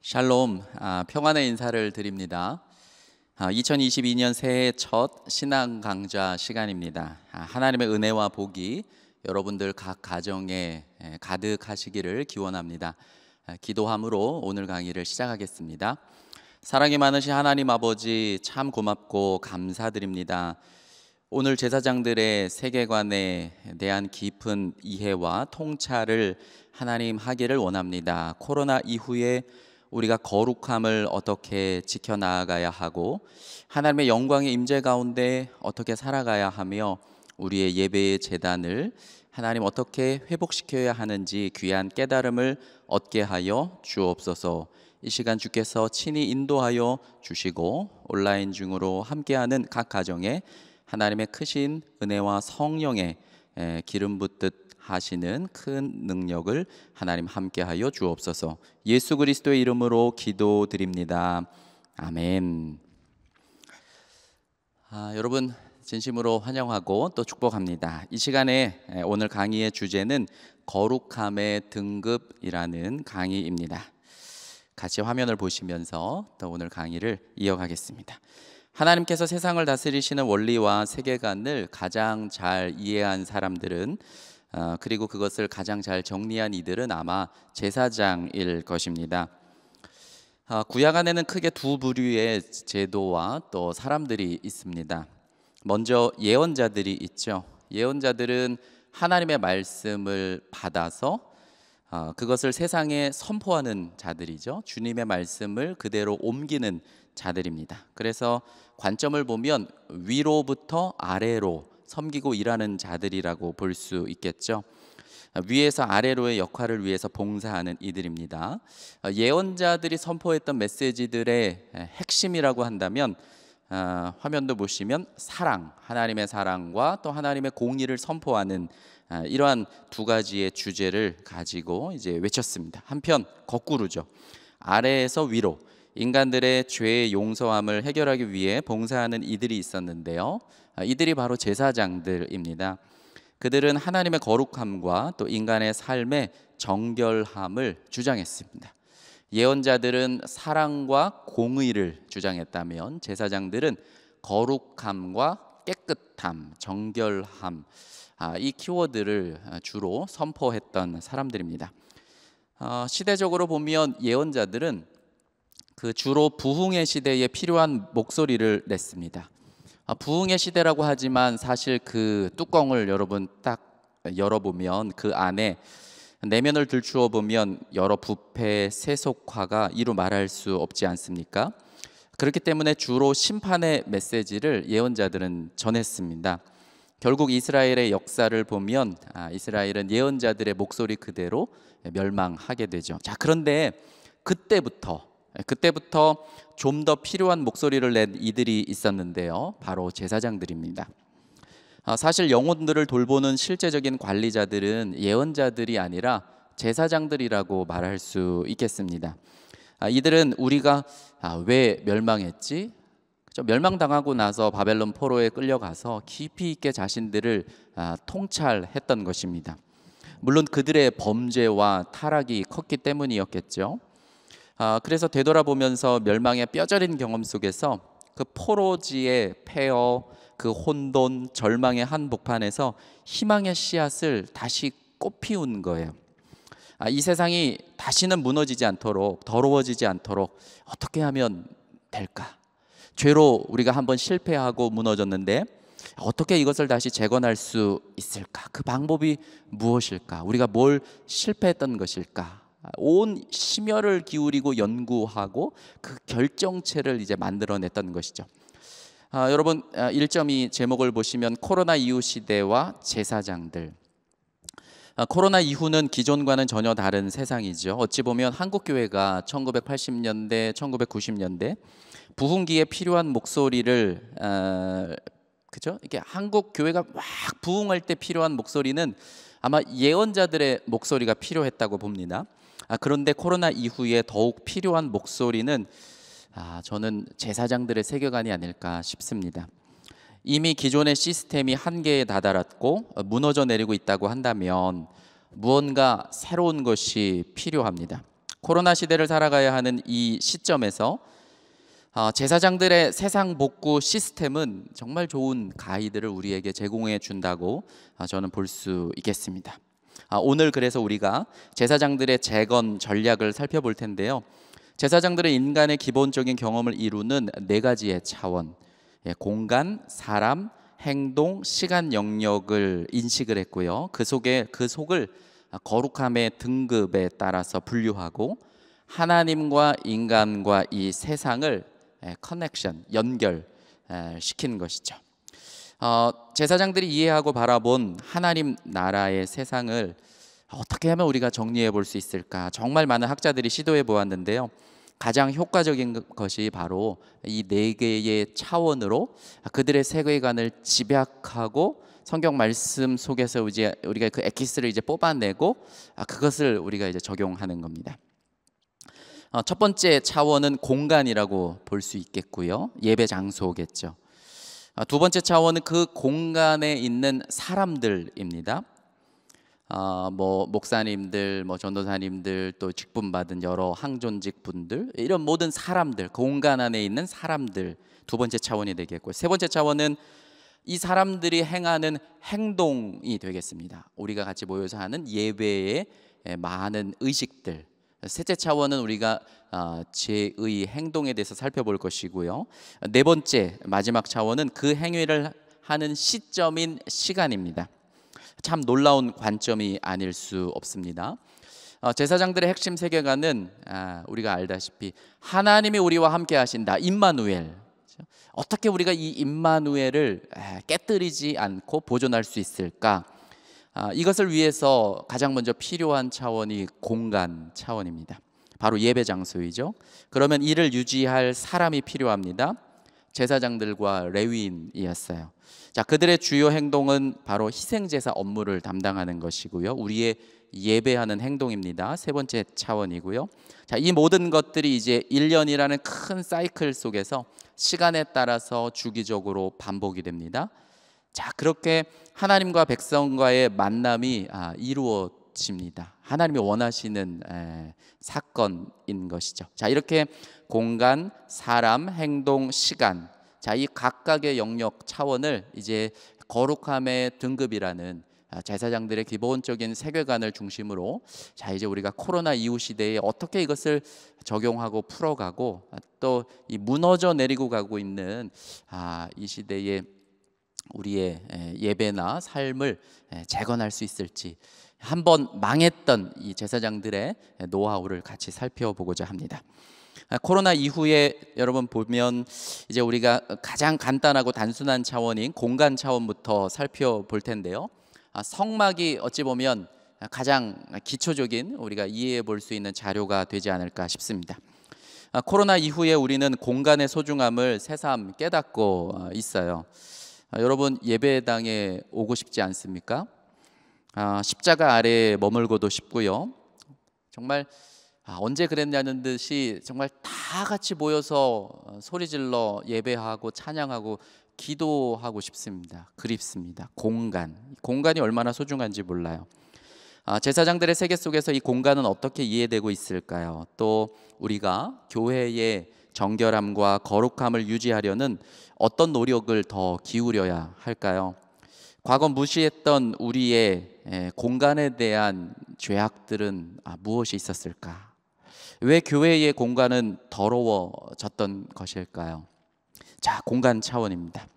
샬롬 아, 평안의 인사를 드립니다. 아, 2022년 새해 첫 신앙 강좌 시간입니다. 아, 하나님의 은혜와 복이 여러분들 각 가정에 가득하시기를 기원합니다. 아, 기도함으로 오늘 강의를 시작하겠습니다. 사랑이 많으신 하나님 아버지 참 고맙고 감사드립니다. 오늘 제사장들의 세계관에 대한 깊은 이해와 통찰을 하나님 하기를 원합니다. 코로나 이후에 우리가 거룩함을 어떻게 지켜나가야 하고 하나님의 영광의 임재 가운데 어떻게 살아가야 하며 우리의 예배의 재단을 하나님 어떻게 회복시켜야 하는지 귀한 깨달음을 얻게 하여 주옵소서. 이 시간 주께서 친히 인도하여 주시고 온라인 중으로 함께하는 각 가정에 하나님의 크신 은혜와 성령의 기름 붓듯 하시는 큰 능력을 하나님 함께하여 주옵소서. 예수 그리스도의 이름으로 기도드립니다. 아멘. 아, 여러분 진심으로 환영하고 또 축복합니다. 이 시간에 오늘 강의의 주제는 거룩함의 등급이라는 강의입니다. 같이 화면을 보시면서 또 오늘 강의를 이어가겠습니다. 하나님께서 세상을 다스리시는 원리와 세계관을 가장 잘 이해한 사람들은 어, 그리고 그것을 가장 잘 정리한 이들은 아마 제사장일 것입니다. 아, 구약 안에는 크게 두 부류의 제도와 또 사람들이 있습니다. 먼저 예언자들이 있죠. 예언자들은 하나님의 말씀을 받아서 어, 그것을 세상에 선포하는 자들이죠. 주님의 말씀을 그대로 옮기는 자들입니다. 그래서 관점을 보면 위로부터 아래로 섬기고 일하는 자들이라고 볼 수 있겠죠. 위에서 아래로의 역할을 위해서 봉사하는 이들입니다. 예언자들이 선포했던 메시지들의 핵심이라고 한다면 어, 화면도 보시면 사랑, 하나님의 사랑과 또 하나님의 공의를 선포하는 어, 이러한 두 가지의 주제를 가지고 이제 외쳤습니다. 한편 거꾸로죠. 아래에서 위로 인간들의 죄의 용서함을 해결하기 위해 봉사하는 이들이 있었는데요. 아, 이들이 바로 제사장들입니다. 그들은 하나님의 거룩함과 또 인간의 삶의 정결함을 주장했습니다. 예언자들은 사랑과 공의를 주장했다면 제사장들은 거룩함과 깨끗함, 정결함 아, 이 키워드를 주로 선포했던 사람들입니다. 어, 시대적으로 보면 예언자들은 그 주로 부흥의 시대에 필요한 목소리를 냈습니다. 아, 부흥의 시대라고 하지만 사실 그 뚜껑을 여러분 딱 열어보면 그 안에 내면을 들추어 보면 여러 부패 세속화가 이루 말할 수 없지 않습니까? 그렇기 때문에 주로 심판의 메시지를 예언자들은 전했습니다. 결국 이스라엘의 역사를 보면 아, 이스라엘은 예언자들의 목소리 그대로 멸망하게 되죠. 자, 그런데 그때부터 네, 그때부터 좀 더 필요한 목소리를 낸 이들이 있었는데요. 바로 제사장들입니다. 아, 사실 영혼들을 돌보는 실제적인 관리자들은 예언자들이 아니라 제사장들이라고 말할 수 있겠습니다. 아, 이들은 우리가 아, 왜 멸망했지? 멸망당하고 나서 바벨론 포로에 끌려가서 깊이 있게 자신들을 통찰했던 것입니다. 물론 그들의 범죄와 타락이 컸기 때문이었겠죠. 아, 그래서 되돌아보면서 멸망의 뼈저린 경험 속에서 그 포로지의 폐허, 그 혼돈, 절망의 한복판에서 희망의 씨앗을 다시 꽃피운 거예요. 아, 이 세상이 다시는 무너지지 않도록 더러워지지 않도록 어떻게 하면 될까? 죄로 우리가 한번 실패하고 무너졌는데 어떻게 이것을 다시 재건할 수 있을까? 그 방법이 무엇일까? 우리가 뭘 실패했던 것일까? 온 심혈을 기울이고 연구하고 그 결정체를 이제 만들어냈던 것이죠. 아, 여러분 1.2 아, 제목을 보시면 코로나 이후 시대와 제사장들. 아, 코로나 이후는 기존과는 전혀 다른 세상이죠. 어찌 보면 한국 교회가 1980년대, 1990년대 부흥기에 필요한 목소리를 아, 그죠? 이게 한국 교회가 막 부흥할 때 필요한 목소리는 아마 예언자들의 목소리가 필요했다고 봅니다. 아, 그런데 코로나 이후에 더욱 필요한 목소리는 아, 저는 제사장들의 세계관이 아닐까 싶습니다. 이미 기존의 시스템이 한계에 다다랐고 어, 무너져 내리고 있다고 한다면 무언가 새로운 것이 필요합니다. 코로나 시대를 살아가야 하는 이 시점에서 아, 제사장들의 세상 복구 시스템은 정말 좋은 가이드를 우리에게 제공해 준다고 아, 저는 볼 수 있겠습니다. 아, 오늘 그래서 우리가 제사장들의 재건 전략을 살펴볼 텐데요. 제사장들은 인간의 기본적인 경험을 이루는 네 가지의 차원, 예, 공간, 사람, 행동, 시간 영역을 인식을 했고요. 그 속에 그 속을 거룩함의 등급에 따라서 분류하고 하나님과 인간과 이 세상을 커넥션 예, 연결 시키 것이죠. 어, 제사장들이 이해하고 바라본 하나님 나라의 세상을 어떻게 하면 우리가 정리해 볼 수 있을까? 정말 많은 학자들이 시도해 보았는데요. 가장 효과적인 것이 바로 이 네 개의 차원으로 그들의 세계관을 집약하고 성경 말씀 속에서 이제 우리가 그 엑기스를 이제 뽑아내고 그것을 우리가 이제 적용하는 겁니다. 어, 첫 번째 차원은 공간이라고 볼 수 있겠고요. 예배 장소겠죠. 아, 두 번째 차원은 그 공간에 있는 사람들입니다. 어, 뭐 목사님들, 뭐 전도사님들, 또 직분 받은 여러 항존직 분들 이런 모든 사람들 공간 안에 있는 사람들 두 번째 차원이 되겠고 세 번째 차원은 이 사람들이 행하는 행동이 되겠습니다. 우리가 같이 모여서 하는 예배의 많은 의식들 셋째 차원은 우리가 아, 죄의 행동에 대해서 살펴볼 것이고요. 네 번째 마지막 차원은 그 행위를 하는 시점인 시간입니다. 참 놀라운 관점이 아닐 수 없습니다. 어, 제사장들의 핵심 세계관은 아, 우리가 알다시피 하나님이 우리와 함께 하신다. 임마누엘. 그렇죠? 어떻게 우리가 이 임마누엘을 깨뜨리지 않고 보존할 수 있을까? 아, 이것을 위해서 가장 먼저 필요한 차원이 공간 차원입니다. 바로 예배 장소이죠. 그러면 이를 유지할 사람이 필요합니다. 제사장들과 레위인이었어요. 자, 그들의 주요 행동은 바로 희생 제사 업무를 담당하는 것이고요. 우리의 예배하는 행동입니다. 세 번째 차원이고요. 자, 이 모든 것들이 이제 1년이라는 큰 사이클 속에서 시간에 따라서 주기적으로 반복이 됩니다. 자, 그렇게 하나님과 백성과의 만남이 아, 이루어집니다. 하나님이 원하시는 에, 사건인 것이죠. 자, 이렇게 공간, 사람, 행동, 시간. 자, 이 각각의 영역 차원을 이제 거룩함의 등급이라는 아, 제사장들의 기본적인 세계관을 중심으로 자 이제 우리가 코로나 이후 시대에 어떻게 이것을 적용하고 풀어가고 아, 또이 무너져 내리고 가고 있는 아, 이 시대의 우리의 예배나 삶을 재건할 수 있을지 한 번 망했던 이 제사장들의 노하우를 같이 살펴보고자 합니다. 아, 코로나 이후에 여러분 보면 이제 우리가 가장 간단하고 단순한 차원인 공간 차원부터 살펴볼 텐데요. 아, 성막이 어찌 보면 가장 기초적인 우리가 이해해 볼 수 있는 자료가 되지 않을까 싶습니다. 아, 코로나 이후에 우리는 공간의 소중함을 새삼 깨닫고 어, 있어요. 아, 여러분 예배당에 오고 싶지 않습니까? 아, 십자가 아래 머물고도 싶고요. 정말 아, 언제 그랬냐는 듯이 정말 다 같이 모여서 어, 소리 질러 예배하고 찬양하고 기도하고 싶습니다. 그립습니다. 공간. 공간이 얼마나 소중한지 몰라요. 아, 제사장들의 세계 속에서 이 공간은 어떻게 이해되고 있을까요? 또 우리가 교회의 정결함과 거룩함을 유지하려는 어떤 노력을 더 기울여야 할까요? 과거 무시했던 우리의 공간에 대한 죄악들은 아, 무엇이 있었을까? 왜 교회의 공간은 더러워졌던 것일까요? 자, 공간 차원입니다.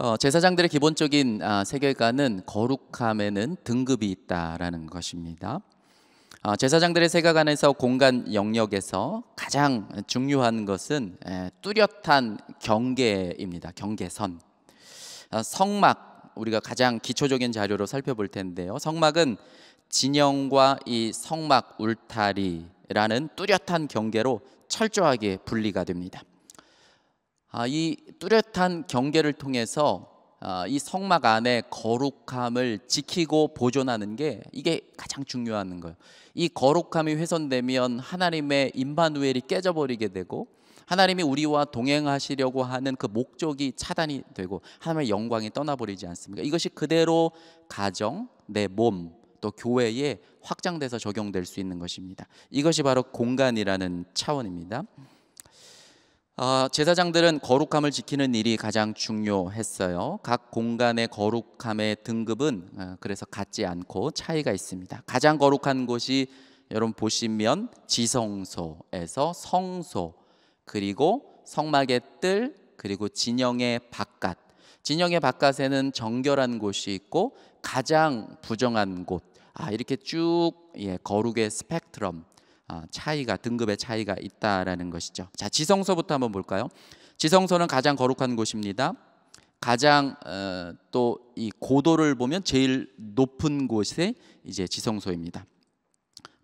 어, 제사장들의 기본적인 아, 세계관은 거룩함에는 등급이 있다라는 것입니다. 어, 제사장들의 세각안에서 공간 영역에서 가장 중요한 것은 예, 뚜렷한 경계입니다. 경계선. 어, 성막 우리가 가장 기초적인 자료로 살펴볼 텐데요. 성막은 진영과 이 성막 울타리라는 뚜렷한 경계로 철저하게 분리가 됩니다. 아, 이 뚜렷한 경계를 통해서 어, 이 성막 안에 거룩함을 지키고 보존하는 게 이게 가장 중요한 거예요. 이 거룩함이 훼손되면 하나님의 임마누엘이 깨져버리게 되고 하나님이 우리와 동행하시려고 하는 그 목적이 차단이 되고 하나님의 영광이 떠나버리지 않습니까? 이것이 그대로 가정, 내 몸, 또 교회에 확장돼서 적용될 수 있는 것입니다. 이것이 바로 공간이라는 차원입니다. 어, 제사장들은 거룩함을 지키는 일이 가장 중요했어요. 각 공간의 거룩함의 등급은 어, 그래서 같지 않고 차이가 있습니다. 가장 거룩한 곳이 여러분 보시면 지성소에서 성소 그리고 성막의 뜰 그리고 진영의 바깥 진영의 바깥에는 정결한 곳이 있고 가장 부정한 곳 아, 이렇게 쭉 예, 거룩의 스펙트럼 아, 차이가 등급의 차이가 있다라는 것이죠. 자, 지성서부터 한번 볼까요? 지성서는 가장 거룩한 곳입니다. 가장 어, 또이 고도를 보면 제일 높은 곳에 이제 지성소입니다.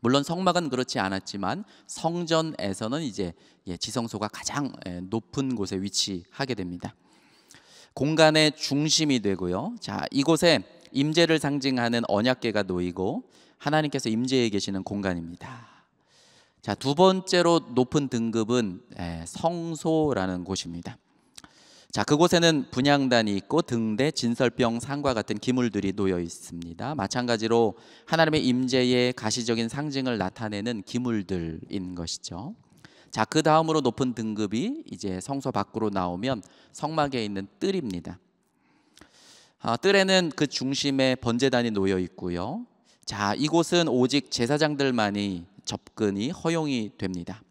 물론 성막은 그렇지 않았지만 성전에서는 이제 예, 지성소가 가장 예, 높은 곳에 위치하게 됩니다. 공간의 중심이 되고요. 자, 이곳에 임재를 상징하는 언약궤가 놓이고 하나님께서 임재해 계시는 공간입니다. 자, 두 번째로 높은 등급은 예, 성소라는 곳입니다. 자, 그곳에는 분양단이 있고 등대, 진설병, 상과 같은 기물들이 놓여 있습니다. 마찬가지로 하나님의 임재의 가시적인 상징을 나타내는 기물들인 것이죠. 자, 그 다음으로 높은 등급이 이제 성소 밖으로 나오면 성막에 있는 뜰입니다. 아, 뜰에는 그 중심에 번제단이 놓여 있고요. 자, 이곳은 오직 제사장들만이 접근이 허용이 됩니다.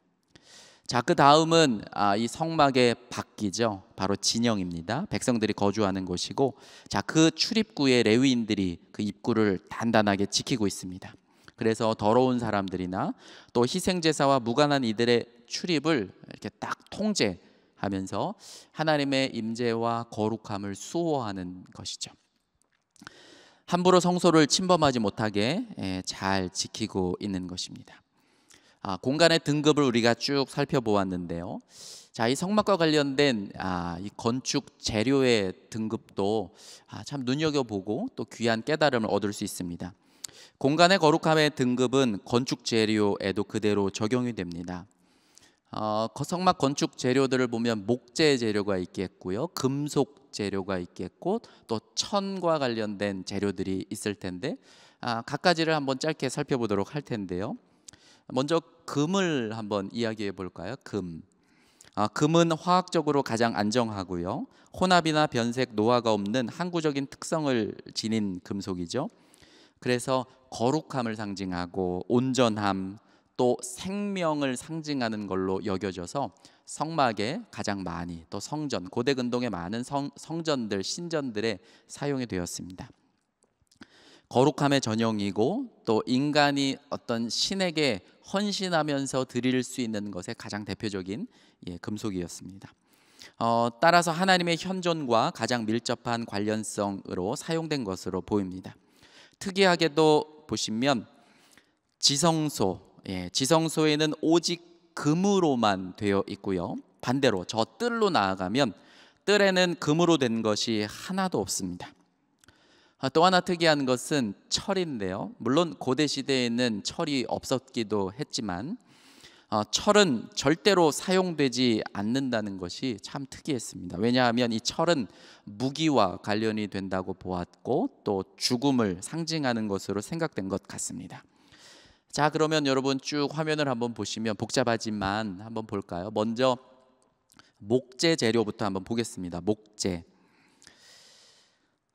자, 그 다음은 아, 이 성막의 밖이죠. 바로 진영입니다. 백성들이 거주하는 곳이고, 자, 그 출입구에 레위인들이 그 입구를 단단하게 지키고 있습니다. 그래서 더러운 사람들이나 또 희생제사와 무관한 이들의 출입을 이렇게 딱 통제하면서 하나님의 임재와 거룩함을 수호하는 것이죠. 함부로 성소를 침범하지 못하게 예, 잘 지키고 있는 것입니다. 아, 공간의 등급을 우리가 쭉 살펴보았는데요. 자, 이 성막과 관련된 아, 이 건축 재료의 등급도 아, 참 눈여겨보고 또 귀한 깨달음을 얻을 수 있습니다. 공간의 거룩함의 등급은 건축 재료에도 그대로 적용이 됩니다. 어, 성막 건축 재료들을 보면 목재 재료가 있겠고요, 금속 재료가 있겠고 또 천과 관련된 재료들이 있을 텐데 아, 각가지를 한번 짧게 살펴보도록 할 텐데요. 먼저 금을 한번 이야기해 볼까요? 금. 아, 금은 화학적으로 가장 안정하고요. 혼합이나 변색, 노화가 없는 항구적인 특성을 지닌 금속이죠. 그래서 거룩함을 상징하고 온전함 또 생명을 상징하는 걸로 여겨져서 성막에 가장 많이 또 성전 고대 근동의 많은 성, 성전들 신전들에 사용이 되었습니다. 거룩함의 전형이고 또 인간이 어떤 신에게 헌신하면서 드릴 수 있는 것의 가장 대표적인 예, 금속이었습니다. 어, 따라서 하나님의 현존과 가장 밀접한 관련성으로 사용된 것으로 보입니다. 특이하게도 보시면 지성소, 예, 지성소에는 오직 금으로만 되어 있고요. 반대로 저 뜰로 나아가면 뜰에는 금으로 된 것이 하나도 없습니다. 아, 또 하나 특이한 것은 철인데요. 물론 고대 시대에는 철이 없었기도 했지만 아, 철은 절대로 사용되지 않는다는 것이 참 특이했습니다. 왜냐하면 이 철은 무기와 관련이 된다고 보았고 또 죽음을 상징하는 것으로 생각된 것 같습니다. 자, 그러면 여러분 쭉 화면을 한번 보시면 복잡하지만 한번 볼까요? 먼저 목재 재료부터 한번 보겠습니다. 목재.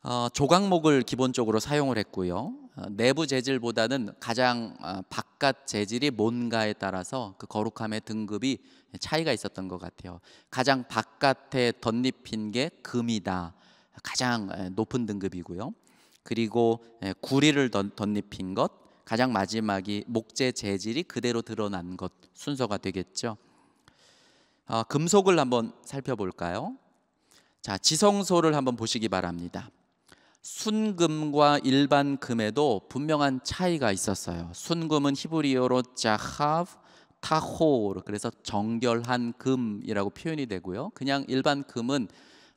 어, 조각목을 기본적으로 사용을 했고요. 어, 내부 재질보다는 가장 어, 바깥 재질이 뭔가에 따라서 그 거룩함의 등급이 차이가 있었던 것 같아요. 가장 바깥에 덧입힌 게 금이다. 가장 높은 등급이고요. 그리고 구리를 덧, 덧입힌 것, 가장 마지막이 목재 재질이 그대로 드러난 것 순서가 되겠죠. 어, 금속을 한번 살펴볼까요? 자, 지성소를 한번 보시기 바랍니다. 순금과 일반 금에도 분명한 차이가 있었어요. 순금은 히브리어로 자하브 타호 그래서 정결한 금이라고 표현이 되고요. 그냥 일반 금은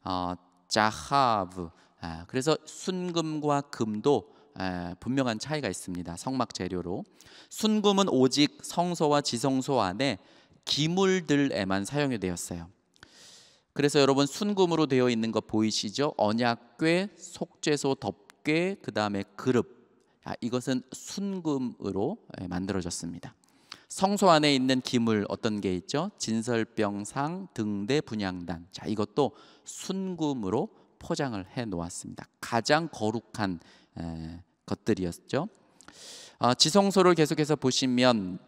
어, 자하브 아, 그래서 순금과 금도 분명한 차이가 있습니다. 성막 재료로 순금은 오직 성소와 지성소 안에 기물들에만 사용이 되었어요. 그래서 여러분 순금으로 되어 있는 거 보이시죠? 언약궤, 속죄소, 덮개, 그 다음에 그릇. 아, 이것은 순금으로 만들어졌습니다. 성소 안에 있는 기물 어떤 게 있죠? 진설병상, 등대, 분양단. 자, 이것도 순금으로 포장을 해 놓았습니다. 가장 거룩한 예, 것들이었죠. 아, 지성소를 계속해서 보시면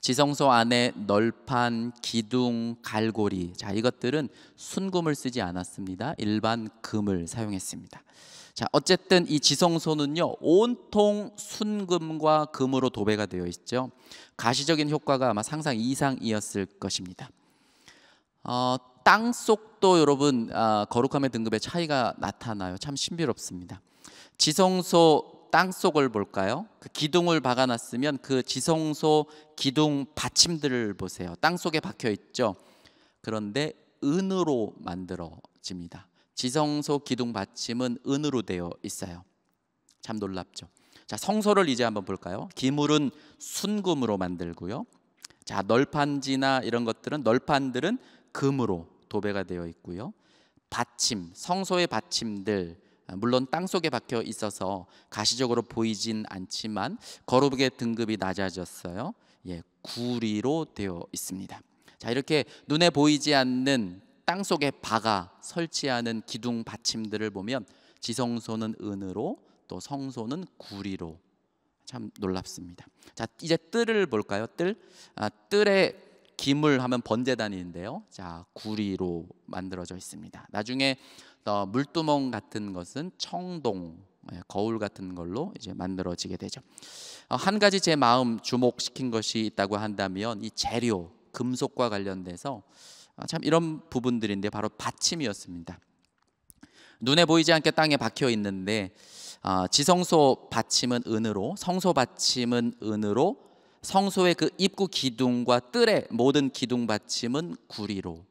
지성소 안에 널판, 기둥, 갈고리 자 이것들은 순금을 쓰지 않았습니다. 일반 금을 사용했습니다. 자 어쨌든 이 지성소는요 온통 순금과 금으로 도배가 되어 있죠. 가시적인 효과가 아마 상상 이상이었을 것입니다. 어, 땅속도 여러분 아, 거룩함의 등급의 차이가 나타나요. 참 신비롭습니다. 지성소 땅속을 볼까요? 그 기둥을 박아놨으면 그 지성소 기둥 받침들을 보세요. 땅속에 박혀 있죠. 그런데 은으로 만들어집니다. 지성소 기둥 받침은 은으로 되어 있어요. 참 놀랍죠. 자, 성소를 이제 한번 볼까요? 기물은 순금으로 만들고요. 자, 널판지나 이런 것들은 널판들은 금으로 도배가 되어 있고요. 받침, 성소의 받침들 아, 물론 땅 속에 박혀 있어서 가시적으로 보이진 않지만 거룩의 등급이 낮아졌어요. 예, 구리로 되어 있습니다. 자, 이렇게 눈에 보이지 않는 땅 속에 박아 설치하는 기둥 받침들을 보면 지성소는 은으로 또 성소는 구리로 참 놀랍습니다. 자, 이제 뜰을 볼까요? 뜰. 아, 뜰의 기물 하면 번제단인데요. 자, 구리로 만들어져 있습니다. 나중에 어, 물두멍 같은 것은 청동 예, 거울 같은 걸로 이제 만들어지게 되죠. 어, 한 가지 제 마음 주목시킨 것이 있다고 한다면 이 재료 금속과 관련돼서 어, 참 이런 부분들인데 바로 받침이었습니다. 눈에 보이지 않게 땅에 박혀 있는데 지성소 받침은 은으로 성소 받침은 은으로 성소의 그 입구 기둥과 뜰의 모든 기둥 받침은 구리로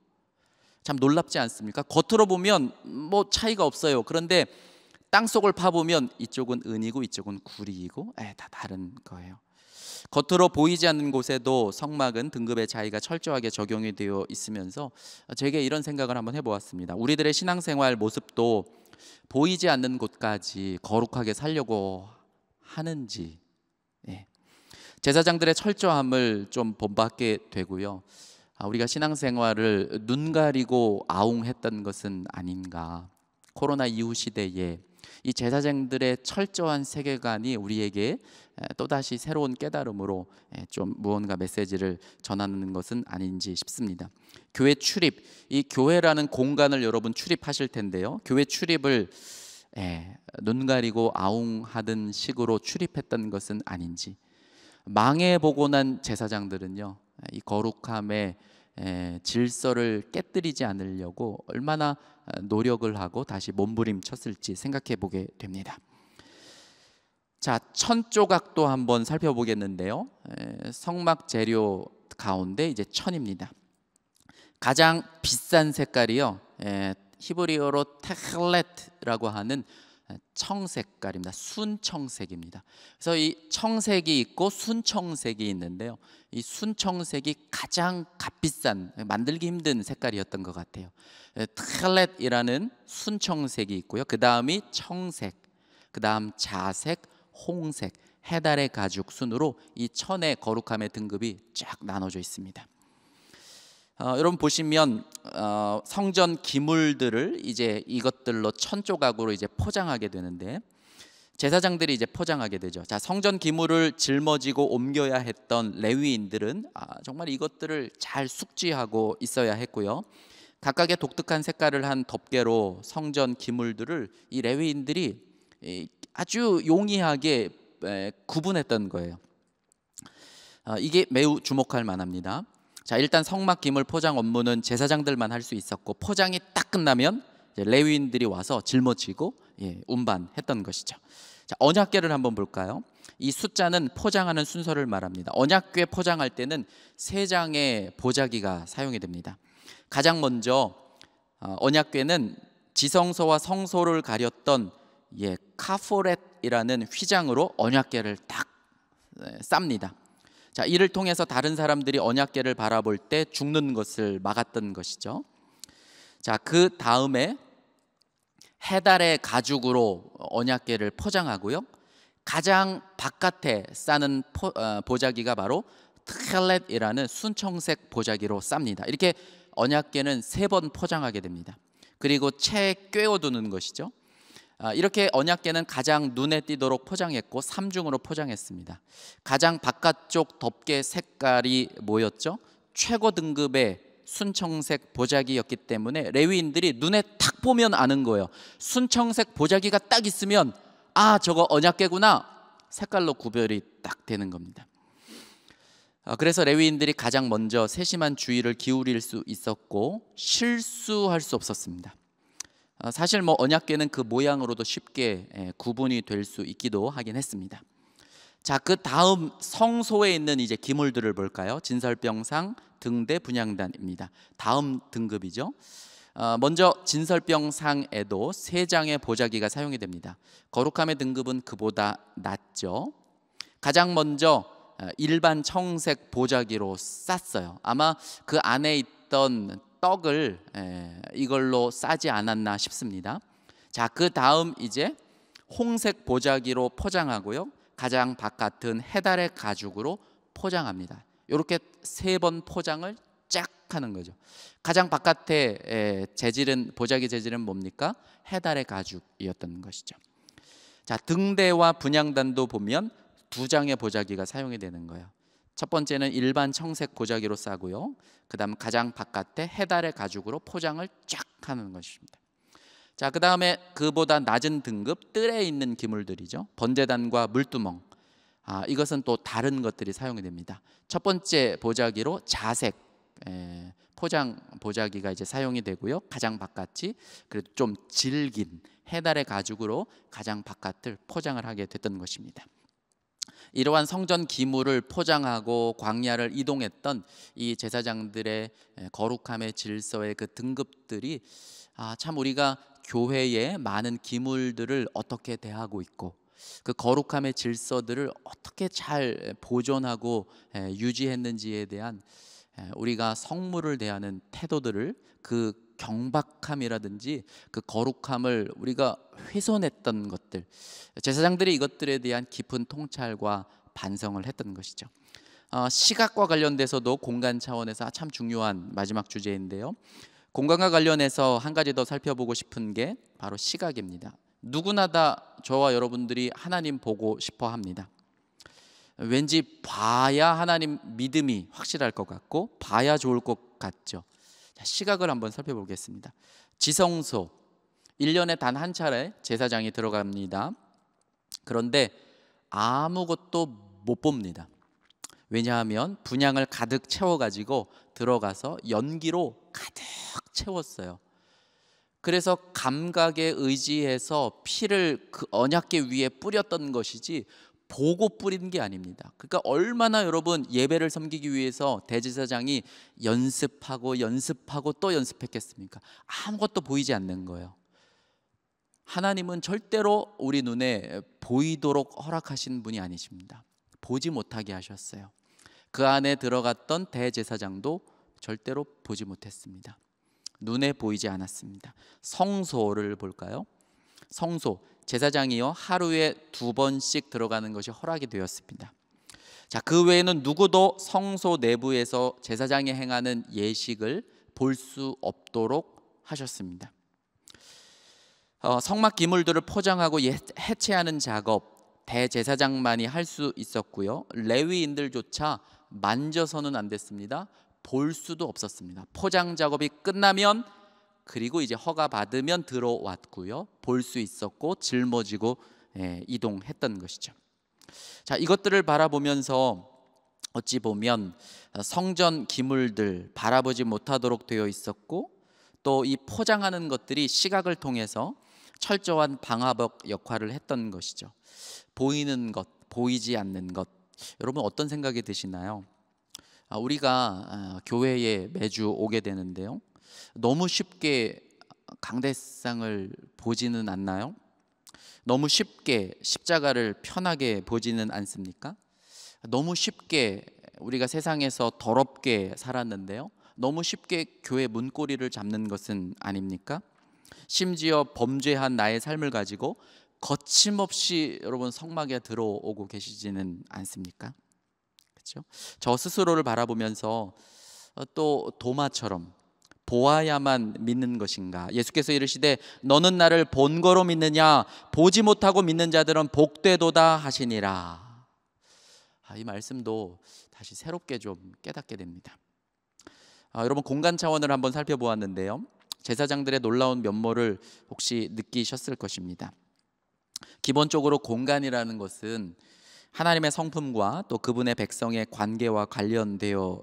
참 놀랍지 않습니까? 겉으로 보면 뭐 차이가 없어요. 그런데 땅 속을 파보면 이쪽은 은이고 이쪽은 구리이고 에, 예, 다 다른 거예요. 겉으로 보이지 않는 곳에도 성막은 등급의 차이가 철저하게 적용이 되어 있으면서 제게 이런 생각을 한번 해보았습니다. 우리들의 신앙생활 모습도 보이지 않는 곳까지 거룩하게 살려고 하는지 예. 제사장들의 철저함을 좀 본받게 되고요. 아, 우리가 신앙생활을 눈 가리고 아웅했던 것은 아닌가. 코로나 이후 시대에 이 제사장들의 철저한 세계관이 우리에게 또다시 새로운 깨달음으로 좀 무언가 메시지를 전하는 것은 아닌지 싶습니다. 교회 출입, 이 교회라는 공간을 여러분 출입하실 텐데요. 교회 출입을 눈 가리고 아웅하던 식으로 출입했던 것은 아닌지. 망해보고 난 제사장들은요. 이 거룩함의 질서를 깨뜨리지 않으려고 얼마나 어, 노력을 하고 다시 몸부림쳤을지 생각해 보게 됩니다. 자, 천 조각도 한번 살펴보겠는데요. 성막 재료 가운데 이제 천입니다. 가장 비싼 색깔이요. 히브리어로 테클렛라고 하는 청색깔입니다. 순청색입니다. 그래서 이 청색이 있고 순청색이 있는데요. 이 순청색이 가장 값비싼 만들기 힘든 색깔이었던 것 같아요. 예, 트렛이라는 순청색이 있고요. 그 다음이 청색, 그 다음 자색, 홍색, 해달의 가죽 순으로 이 천의 거룩함의 등급이 쫙 나눠져 있습니다. 어, 여러분 보시면 어, 성전 기물들을 이제 이것들로 천 조각으로 이제 포장하게 되는데 제사장들이 이제 포장하게 되죠. 자, 성전 기물을 짊어지고 옮겨야 했던 레위인들은 아, 정말 이것들을 잘 숙지하고 있어야 했고요. 각각의 독특한 색깔을 한 덮개로 성전 기물들을 이 레위인들이 아주 용이하게 구분했던 거예요. 어, 이게 매우 주목할 만합니다. 자 일단 성막기물 포장 업무는 제사장들만 할 수 있었고 포장이 딱 끝나면 레위인들이 와서 짊어지고 예, 운반했던 것이죠. 자 언약궤를 한번 볼까요? 이 숫자는 포장하는 순서를 말합니다. 언약궤 포장할 때는 세 장의 보자기가 사용이 됩니다. 가장 먼저 어, 언약궤는 지성소와 성소를 가렸던 예, 카포렛이라는 휘장으로 언약궤를 딱 쌉니다. 자, 이를 통해서 다른 사람들이 언약계를 바라볼 때 죽는 것을 막았던 것이죠. 자, 그 다음에 해달의 가죽으로 언약계를 포장하고요. 가장 바깥에 싸는 포, 어, 보자기가 바로 트렛이라는 순청색 보자기로 쌉니다. 이렇게 언약계는 세 번 포장하게 됩니다. 그리고 채에 꿰어두는 것이죠. 아, 이렇게 언약계는 가장 눈에 띄도록 포장했고 삼중으로 포장했습니다. 가장 바깥쪽 덮개 색깔이 뭐였죠? 최고 등급의 순청색 보자기였기 때문에 레위인들이 눈에 탁 보면 아는 거예요. 순청색 보자기가 딱 있으면 아 저거 언약계구나 색깔로 구별이 딱 되는 겁니다. 아, 그래서 레위인들이 가장 먼저 세심한 주의를 기울일 수 있었고 실수할 수 없었습니다. 어, 사실 뭐 언약계는 그 모양으로도 쉽게 예, 구분이 될 수 있기도 하긴 했습니다. 자, 그 다음 성소에 있는 이제 기물들을 볼까요? 진설병상, 등대, 분양단입니다. 다음 등급이죠. 어, 먼저 진설병상에도 세 장의 보자기가 사용이 됩니다. 거룩함의 등급은 그보다 낮죠. 가장 먼저 어, 일반 청색 보자기로 쌌어요. 아마 그 안에 있던 떡을 예, 이걸로 싸지 않았나 싶습니다. 자, 그 다음 이제 홍색 보자기로 포장하고요. 가장 바깥은 해달의 가죽으로 포장합니다. 이렇게 세 번 포장을 쫙 하는 거죠. 가장 바깥의 예, 재질은 보자기 재질은 뭡니까? 해달의 가죽이었던 것이죠. 자, 등대와 분양단도 보면 두 장의 보자기가 사용이 되는 거예요. 첫 번째는 일반 청색 고자기로 싸고요. 그다음 가장 바깥에 해달의 가죽으로 포장을 쫙 하는 것입니다. 자, 그다음에 그보다 낮은 등급 뜰에 있는 기물들이죠. 번제단과 물두멍. 아, 이것은 또 다른 것들이 사용이 됩니다. 첫 번째 보자기로 자색 에, 포장 보자기가 이제 사용이 되고요. 가장 바깥이 그래도 좀 질긴 해달의 가죽으로 가장 바깥을 포장을 하게 됐던 것입니다. 이러한 성전 기물을 포장하고 광야를 이동했던 이 제사장들의 예, 거룩함의 질서의 그 등급들이 아, 참 우리가 교회의 많은 기물들을 어떻게 대하고 있고 그 거룩함의 질서들을 어떻게 잘 보존하고 예, 유지했는지에 대한 예, 우리가 성물을 대하는 태도들을 그 경박함이라든지 그 거룩함을 우리가 훼손했던 것들 제사장들이 이것들에 대한 깊은 통찰과 반성을 했던 것이죠. 어, 시각과 관련돼서도 공간 차원에서 참 중요한 마지막 주제인데요. 공간과 관련해서 한 가지 더 살펴보고 싶은 게 바로 시각입니다. 누구나 다 저와 여러분들이 하나님 보고 싶어 합니다. 왠지 봐야 하나님 믿음이 확실할 것 같고 봐야 좋을 것 같죠. 시각을 한번 살펴보겠습니다. 지성소 1년에 단 한 차례 제사장이 들어갑니다. 그런데 아무것도 못 봅니다. 왜냐하면 분양을 가득 채워가지고 들어가서 연기로 가득 채웠어요. 그래서 감각에 의지해서 피를 그 언약계 위에 뿌렸던 것이지 보고 뿌리는 게 아닙니다. 그러니까 얼마나 여러분 예배를 섬기기 위해서 대제사장이 연습하고 연습하고 또 연습했겠습니까? 아무것도 보이지 않는 거예요. 하나님은 절대로 우리 눈에 보이도록 허락하신 분이 아니십니다. 보지 못하게 하셨어요. 그 안에 들어갔던 대제사장도 절대로 보지 못했습니다. 눈에 보이지 않았습니다. 성소를 볼까요? 성소 제사장이요 하루에 두 번씩 들어가는 것이 허락이 되었습니다. 자, 그 외에는 누구도 성소 내부에서 제사장이 행하는 예식을 볼 수 없도록 하셨습니다. 어, 성막 기물들을 포장하고 예, 해체하는 작업 대제사장만이 할 수 있었고요. 레위인들조차 만져서는 안 됐습니다. 볼 수도 없었습니다. 포장 작업이 끝나면 그리고 이제 허가 받으면 들어왔고요. 볼 수 있었고 짊어지고 예, 이동했던 것이죠. 자, 이것들을 바라보면서 어찌 보면 어, 성전 기물들 바라보지 못하도록 되어 있었고 또 이 포장하는 것들이 시각을 통해서 철저한 방화벽 역할을 했던 것이죠. 보이는 것, 보이지 않는 것. 여러분 어떤 생각이 드시나요? 아, 우리가 아, 교회에 매주 오게 되는데요. 너무 쉽게 강대상을 보지는 않나요? 너무 쉽게 십자가를 편하게 보지는 않습니까? 너무 쉽게 우리가 세상에서 더럽게 살았는데요. 너무 쉽게 교회 문고리를 잡는 것은 아닙니까? 심지어 범죄한 나의 삶을 가지고 거침없이 여러분 성막에 들어오고 계시지는 않습니까? 그렇죠? 저 스스로를 바라보면서 어, 또 도마처럼 보아야만 믿는 것인가? 예수께서 이르시되 너는 나를 본거로 믿느냐? 보지 못하고 믿는 자들은 복되도다 하시니라. 아, 이 말씀도 다시 새롭게 좀 깨닫게 됩니다. 아, 여러분 공간 차원을 한번 살펴보았는데요. 제사장들의 놀라운 면모를 혹시 느끼셨을 것입니다. 기본적으로 공간이라는 것은 하나님의 성품과 또 그분의 백성의 관계와 관련되어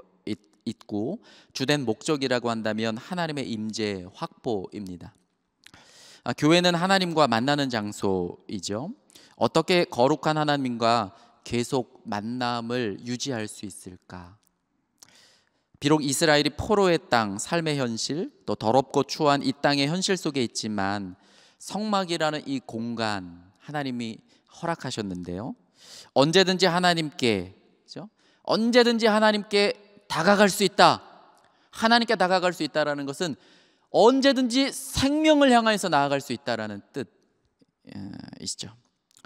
있고 주된 목적이라고 한다면 하나님의 임재 확보입니다. 아, 교회는 하나님과 만나는 장소이죠. 어떻게 거룩한 하나님과 계속 만남을 유지할 수 있을까? 비록 이스라엘이 포로의 땅, 삶의 현실, 또 더럽고 추한 이 땅의 현실 속에 있지만 성막이라는 이 공간 하나님이 허락하셨는데요. 언제든지 하나님께, 그렇죠? 언제든지 하나님께 다가갈 수 있다. 하나님께 다가갈 수 있다라는 것은 언제든지 생명을 향해서 나아갈 수 있다라는 뜻이시죠. 예,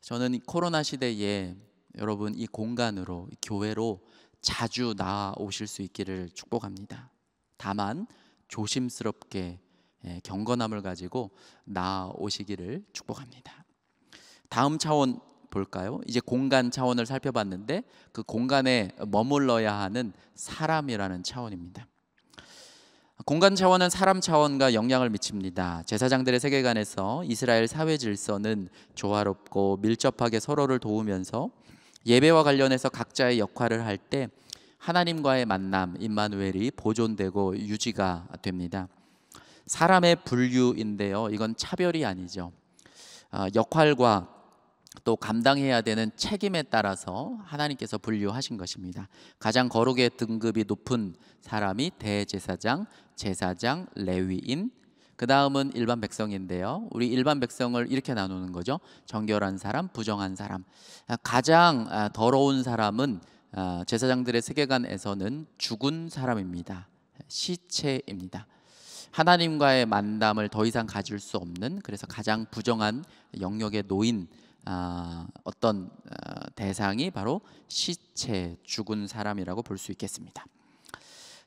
저는 코로나 시대에 여러분 이 공간으로 교회로 자주 나오실 수 있기를 축복합니다. 다만 조심스럽게 예, 경건함을 가지고 나오시기를 축복합니다. 다음 차원 볼까요? 이제 공간 차원을 살펴봤는데 그 공간에 머물러야 하는 사람이라는 차원입니다. 공간 차원은 사람 차원과 영향을 미칩니다. 제사장들의 세계관에서 이스라엘 사회 질서는 조화롭고 밀접하게 서로를 도우면서 예배와 관련해서 각자의 역할을 할 때 하나님과의 만남 임마누엘이 보존되고 유지가 됩니다. 사람의 분류인데요. 이건 차별이 아니죠. 아, 역할과 또 감당해야 되는 책임에 따라서 하나님께서 분류하신 것입니다. 가장 거룩의 등급이 높은 사람이 대제사장, 제사장, 레위인, 그 다음은 일반 백성인데요. 우리 일반 백성을 이렇게 나누는 거죠. 정결한 사람, 부정한 사람. 가장 아, 더러운 사람은 아, 제사장들의 세계관에서는 죽은 사람입니다. 시체입니다. 하나님과의 만남을 더 이상 가질 수 없는 그래서 가장 부정한 영역의 노인 아, 어, 떤 대상이 바로 시체 죽은 사람이라고 볼 수 있겠습니다.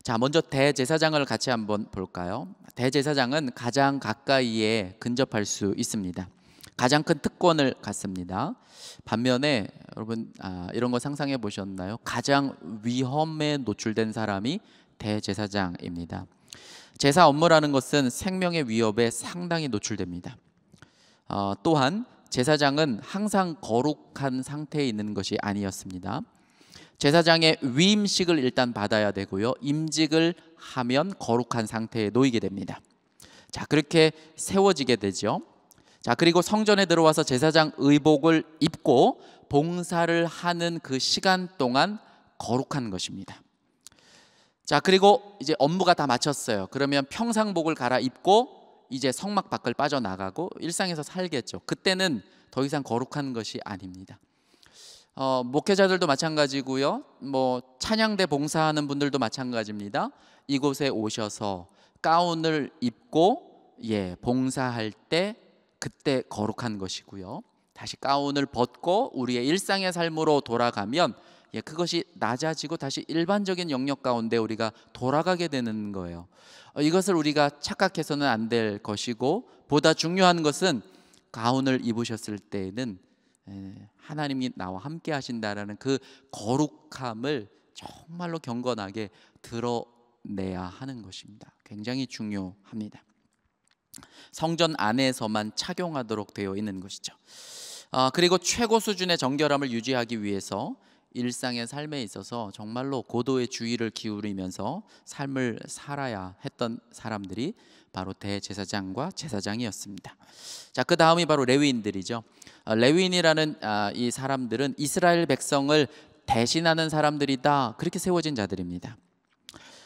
자, 먼저 대제사장을 같이 한번 볼까요? 대제사장은 가장 가까이에 근접할 수 있습니다. 가장 큰 특권을 갖습니다. 반면에 여러분 아, 이런 거 상상해 보셨나요? 가장 위험에 노출된 사람이 대제사장입니다. 제사 업무라는 것은 생명의 위협에 상당히 노출됩니다. 어, 또한 제사장은 항상 거룩한 상태에 있는 것이 아니었습니다. 제사장의 위임식을 일단 받아야 되고요. 임직을 하면 거룩한 상태에 놓이게 됩니다. 자, 그렇게 세워지게 되죠. 자, 그리고 성전에 들어와서 제사장 의복을 입고 봉사를 하는 그 시간 동안 거룩한 것입니다. 자, 그리고 이제 업무가 다 마쳤어요. 그러면 평상복을 갈아입고 이제 성막 밖을 빠져나가고 일상에서 살겠죠. 그때는 더 이상 거룩한 것이 아닙니다. 어, 목회자들도 마찬가지고요. 뭐 찬양대 봉사하는 분들도 마찬가지입니다. 이곳에 오셔서 가운을 입고 예, 봉사할 때 그때 거룩한 것이고요. 다시 가운을 벗고 우리의 일상의 삶으로 돌아가면 예, 그것이 낮아지고 다시 일반적인 영역 가운데 우리가 돌아가게 되는 거예요. 어, 이것을 우리가 착각해서는 안 될 것이고 보다 중요한 것은 가운을 입으셨을 때에는 예, 하나님이 나와 함께 하신다라는 그 거룩함을 정말로 경건하게 드러내야 하는 것입니다. 굉장히 중요합니다. 성전 안에서만 착용하도록 되어 있는 것이죠. 아, 그리고 최고 수준의 정결함을 유지하기 위해서 일상의 삶에 있어서 정말로 고도의 주의를 기울이면서 삶을 살아야 했던 사람들이 바로 대제사장과 제사장이었습니다. 자, 그 다음이 바로 레위인들이죠. 아, 레위인이라는 아, 이 사람들은 이스라엘 백성을 대신하는 사람들이다. 그렇게 세워진 자들입니다.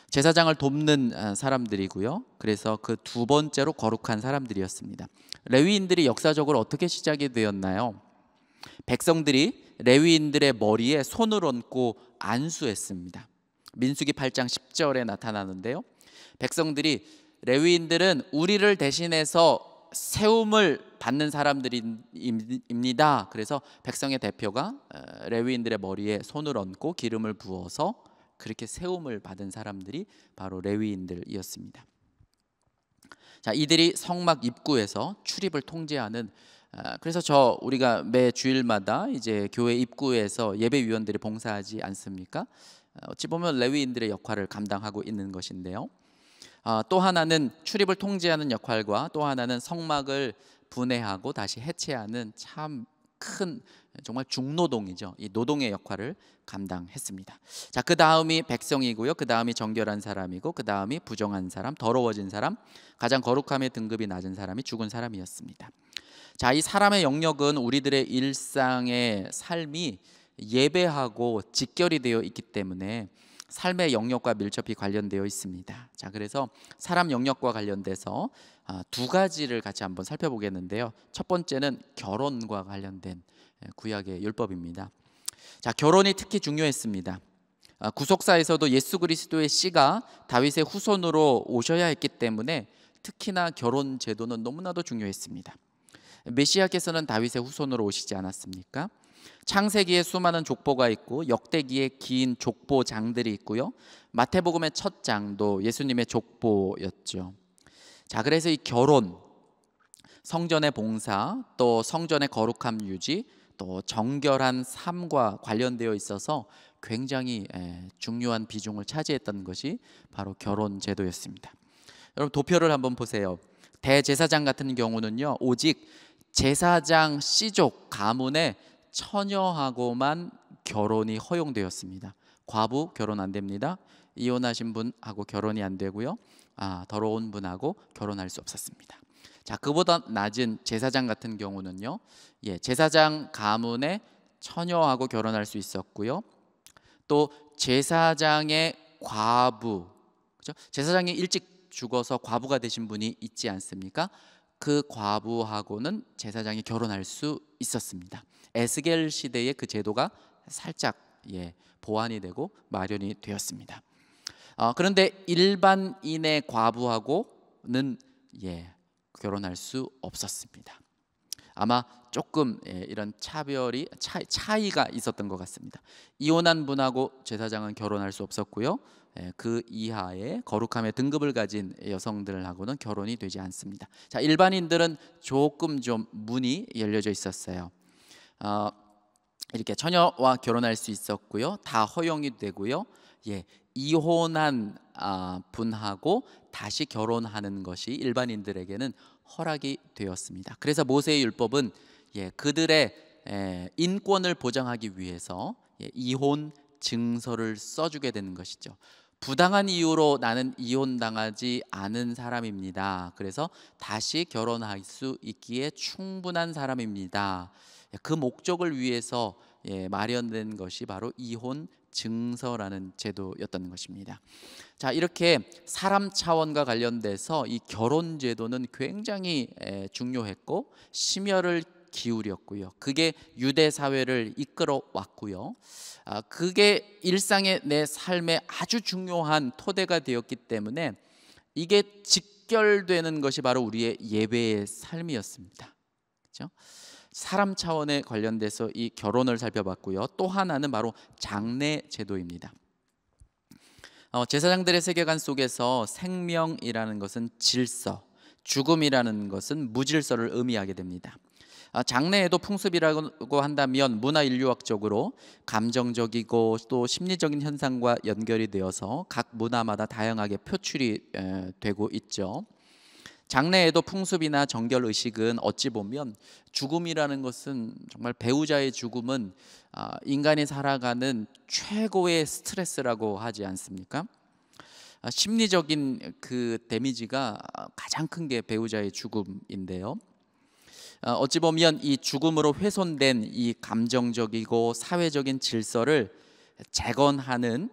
제사장을 돕는 아, 사람들이고요. 그래서 그 두 번째로 거룩한 사람들이었습니다. 레위인들이 역사적으로 어떻게 시작이 되었나요? 백성들이 레위인들의 머리에 손을 얹고 안수했습니다. 민수기 8장 10절에 나타나는데요. 백성들이 레위인들은 우리를 대신해서 세움을 받는 사람들입니다. 그래서 백성의 대표가 어, 레위인들의 머리에 손을 얹고 기름을 부어서 그렇게 세움을 받은 사람들이 바로 레위인들이었습니다. 자, 이들이 성막 입구에서 출입을 통제하는 아, 그래서 저 우리가 매 주일마다 이제 교회 입구에서 예배위원들이 봉사하지 않습니까? 아, 어찌 보면 레위인들의 역할을 감당하고 있는 것인데요. 아, 또 하나는 출입을 통제하는 역할과 또 하나는 성막을 분해하고 다시 해체하는 참 큰 정말 중노동이죠. 이 노동의 역할을 감당했습니다. 자, 그 다음이 백성이고요. 그 다음이 정결한 사람이고, 그 다음이 부정한 사람, 더러워진 사람, 가장 거룩함의 등급이 낮은 사람이 죽은 사람이었습니다. 자, 이 사람의 영역은 우리들의 일상의 삶이 예배하고 직결이 되어 있기 때문에 삶의 영역과 밀접히 관련되어 있습니다. 자, 그래서 사람 영역과 관련돼서 아, 두 가지를 같이 한번 살펴보겠는데요. 첫 번째는 결혼과 관련된 예, 구약의 율법입니다. 자, 결혼이 특히 중요했습니다. 아, 구속사에서도 예수 그리스도의 씨가 다윗의 후손으로 오셔야 했기 때문에 특히나 결혼 제도는 너무나도 중요했습니다. 메시아께서는 다윗의 후손으로 오시지 않았습니까? 창세기에 수많은 족보가 있고 역대기에 긴 족보 장들이 있고요. 마태복음의 첫 장도 예수님의 족보였죠. 자, 그래서 이 결혼, 성전의 봉사, 또 성전의 거룩함 유지, 또 정결한 삶과 관련되어 있어서 굉장히 예, 중요한 비중을 차지했던 것이 바로 결혼 제도였습니다. 여러분 도표를 한번 보세요. 대제사장 같은 경우는요 오직 제사장 씨족 가문의 처녀하고만 결혼이 허용되었습니다. 과부 결혼 안 됩니다. 이혼하신 분하고 결혼이 안 되고요. 아, 더러운 분하고 결혼할 수 없었습니다. 자, 그보다 낮은 제사장 같은 경우는요. 예, 제사장 가문의 처녀하고 결혼할 수 있었고요. 또 제사장의 과부. 그죠? 제사장이 일찍 죽어서 과부가 되신 분이 있지 않습니까? 그 과부하고는 제사장이 결혼할 수 있었습니다. 에스겔 시대의 그 제도가 살짝 예, 보완이 되고 마련이 되었습니다. 어, 그런데 일반인의 과부하고는 예, 결혼할 수 없었습니다. 아마 조금 예, 이런 차별이 차, 차이가 있었던 것 같습니다. 이혼한 분하고 제사장은 결혼할 수 없었고요. 예, 그 이하의 거룩함의 등급을 가진 여성들하고는 결혼이 되지 않습니다. 자, 일반인들은 조금 좀 문이 열려져 있었어요. 어, 이렇게 처녀와 결혼할 수 있었고요. 다 허용이 되고요. 예, 이혼한 아, 분하고 다시 결혼하는 것이 일반인들에게는 허락이 되었습니다. 그래서 모세의 율법은 예, 그들의 예, 인권을 보장하기 위해서 예, 이혼 증서를 써주게 되는 것이죠. 부당한 이유로 나는 이혼당하지 않은 사람입니다. 그래서 다시 결혼할 수 있기에 충분한 사람입니다. 예, 그 목적을 위해서 예, 마련된 것이 바로 이혼 증서라는 제도였던 것입니다. 자, 이렇게 사람 차원과 관련돼서 이 결혼 제도는 굉장히 중요했고 심혈을 기울였고요. 그게 유대 사회를 이끌어 왔고요. 아, 그게 일상의 내 삶의 아주 중요한 토대가 되었기 때문에 이게 직결되는 것이 바로 우리의 예배의 삶이었습니다. 그렇죠? 사람 차원에 관련돼서 이 결혼을 살펴봤고요. 또 하나는 바로 장례 제도입니다. 어, 제사장들의 세계관 속에서 생명이라는 것은 질서, 죽음이라는 것은 무질서를 의미하게 됩니다. 아, 장래에도 풍습이라고 한다면 문화 인류학적으로 감정적이고 또 심리적인 현상과 연결이 되어서 각 문화마다 다양하게 표출이 되고 있죠. 장래에도 풍습이나 정결 의식은 어찌 보면 죽음이라는 것은 정말 배우자의 죽음은 아, 인간이 살아가는 최고의 스트레스라고 하지 않습니까? 아, 심리적인 그 데미지가 가장 큰 게 배우자의 죽음인데요. 어, 어찌 보면 이 죽음으로 훼손된 이 감정적이고 사회적인 질서를 재건하는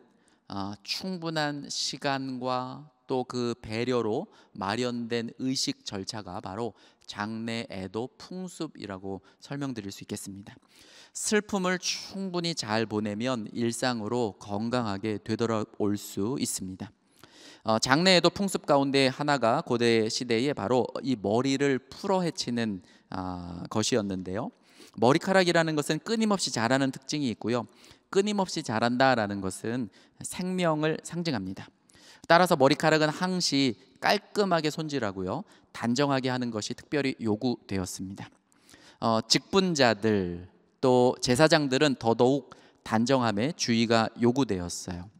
어, 충분한 시간과 또 그 배려로 마련된 의식 절차가 바로 장례 에도 풍습이라고 설명드릴 수 있겠습니다. 슬픔을 충분히 잘 보내면 일상으로 건강하게 되돌아올 수 있습니다. 어, 장래에도 풍습 가운데 하나가 고대 시대에 바로 이 머리를 풀어 헤치는 아, 것이었는데요. 머리카락이라는 것은 끊임없이 자라는 특징이 있고요. 끊임없이 자란다라는 것은 생명을 상징합니다. 따라서 머리카락은 항시 깔끔하게 손질하고요. 단정하게 하는 것이 특별히 요구되었습니다. 어, 직분자들 또 제사장들은 더더욱 단정함에 주의가 요구되었어요.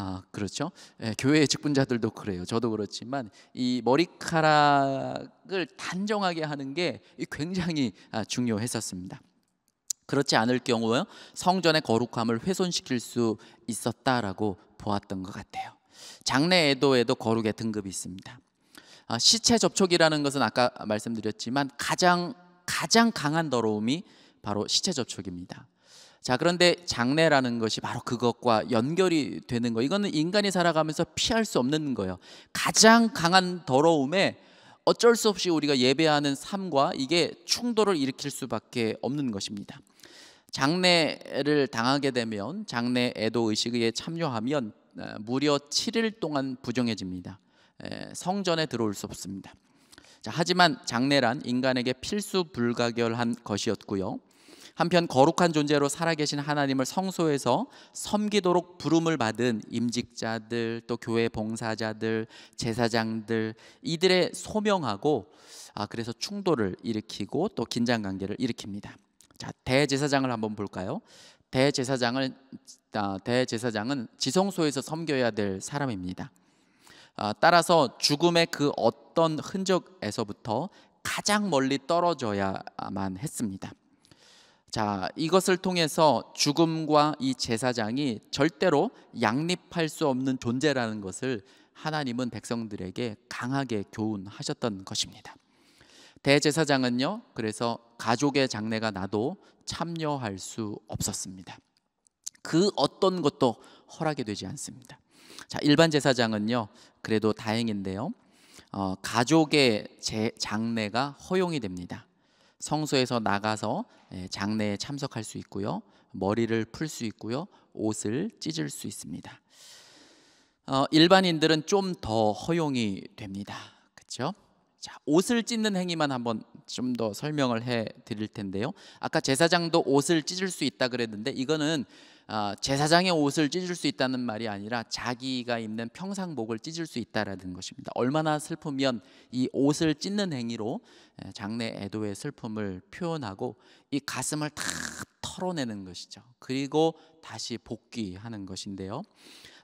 아, 그렇죠. 예, 교회 직분자들도 그래요. 저도 그렇지만 이 머리카락을 단정하게 하는 게 굉장히 아, 중요했었습니다. 그렇지 않을 경우 성전의 거룩함을 훼손시킬 수 있었다라고 보았던 것 같아요. 장례 애도에도 거룩의 등급이 있습니다. 아, 시체 접촉이라는 것은 아까 말씀드렸지만 가장 가장 강한 더러움이 바로 시체 접촉입니다. 자, 그런데 장래라는 것이 바로 그것과 연결이 되는 거. 이거는 인간이 살아가면서 피할 수 없는 거예요. 가장 강한 더러움에 어쩔 수 없이 우리가 예배하는 삶과 이게 충돌을 일으킬 수밖에 없는 것입니다. 장례를 당하게 되면 장례 애도 의식에 참여하면 어, 무려 7일 동안 부정해집니다. 성전에 들어올 수 없습니다. 하지만 장례란 인간에게 필수 불가결한 것이었고요. 한편 거룩한 존재로 살아계신 하나님을 성소에서 섬기도록 부름을 받은 임직자들 또 교회 봉사자들 제사장들 이들의 소명하고 아 그래서 충돌을 일으키고 또 긴장 관계를 일으킵니다. 자 대제사장을 한번 볼까요? 대제사장을 아, 대제사장은 지성소에서 섬겨야 될 사람입니다. 아, 따라서 죽음의 그 어떤 흔적에서부터 가장 멀리 떨어져야만 했습니다. 자, 이것을 통해서 죽음과 이 제사장이 절대로 양립할 수 없는 존재라는 것을 하나님은 백성들에게 강하게 교훈하셨던 것입니다. 대제사장은요, 그래서 가족의 장례가 나도 참여할 수 없었습니다. 그 어떤 것도 허락이 되지 않습니다. 자, 일반 제사장은요, 그래도 다행인데요, 어, 가족의 제 장례가 허용이 됩니다. 성소에서 나가서 예, 장례에 참석할 수 있고요. 머리를 풀 수 있고요. 옷을 찢을 수 있습니다. 어, 일반인들은 좀 더 허용이 됩니다. 그렇죠? 자, 옷을 찢는 행위만 한번 좀 더 설명을 해 드릴 텐데요. 아까 제사장도 옷을 찢을 수 있다 그랬는데 이거는 아, 제사장의 옷을 찢을 수 있다는 말이 아니라 자기가 입는 평상복을 찢을 수 있다라는 것입니다. 얼마나 슬프면 이 옷을 찢는 행위로 예, 장래 애도의 슬픔을 표현하고 이 가슴을 다 털어내는 것이죠. 그리고 다시 복귀하는 것인데요.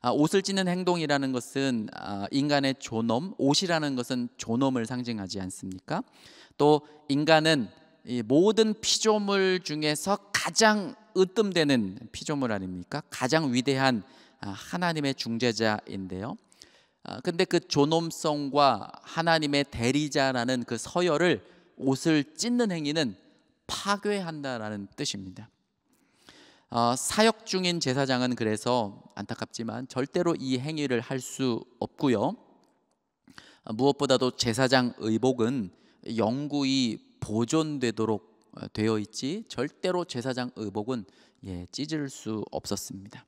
아, 옷을 찢는 행동이라는 것은 아, 인간의 존엄, 옷이라는 것은 존엄을 상징하지 않습니까? 또 인간은 모든 피조물 중에서 가장 으뜸되는 피조물 아닙니까? 가장 위대한 아, 하나님의 중재자인데요. 아, 근데 그 존엄성과 하나님의 대리자라는 그 서열을 옷을 찢는 행위는 파괴한다라는 뜻입니다. 아, 사역 중인 제사장은 그래서 안타깝지만 절대로 이 행위를 할 수 없고요. 무엇보다도 제사장 의복은 영구히 보존되도록 어, 되어 있지 절대로 제사장 의복은 예, 찢을 수 없었습니다.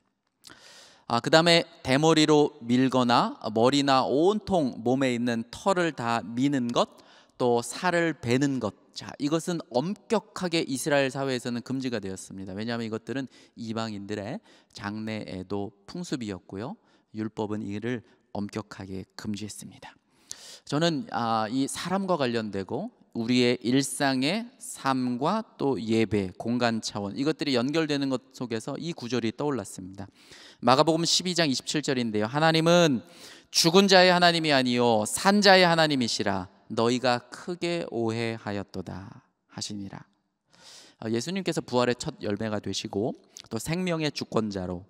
아, 그 다음에 대머리로 밀거나 머리나 온통 몸에 있는 털을 다 미는 것, 또 살을 베는 것. 자, 이것은 엄격하게 이스라엘 사회에서는 금지가 되었습니다. 왜냐하면 이것들은 이방인들의 장래에도 풍습이었고요. 율법은 이를 엄격하게 금지했습니다. 저는 아, 이 사람과 관련되고 우리의 일상의 삶과 또 예배, 공간 차원 이것들이 연결되는 것 속에서 이 구절이 떠올랐습니다. 마가복음 12장 27절인데요. 하나님은 죽은 자의 하나님이 아니요 산 자의 하나님이시라 너희가 크게 오해하였도다 하시니라. 어, 예수님께서 부활의 첫 열매가 되시고 또 생명의 주권자로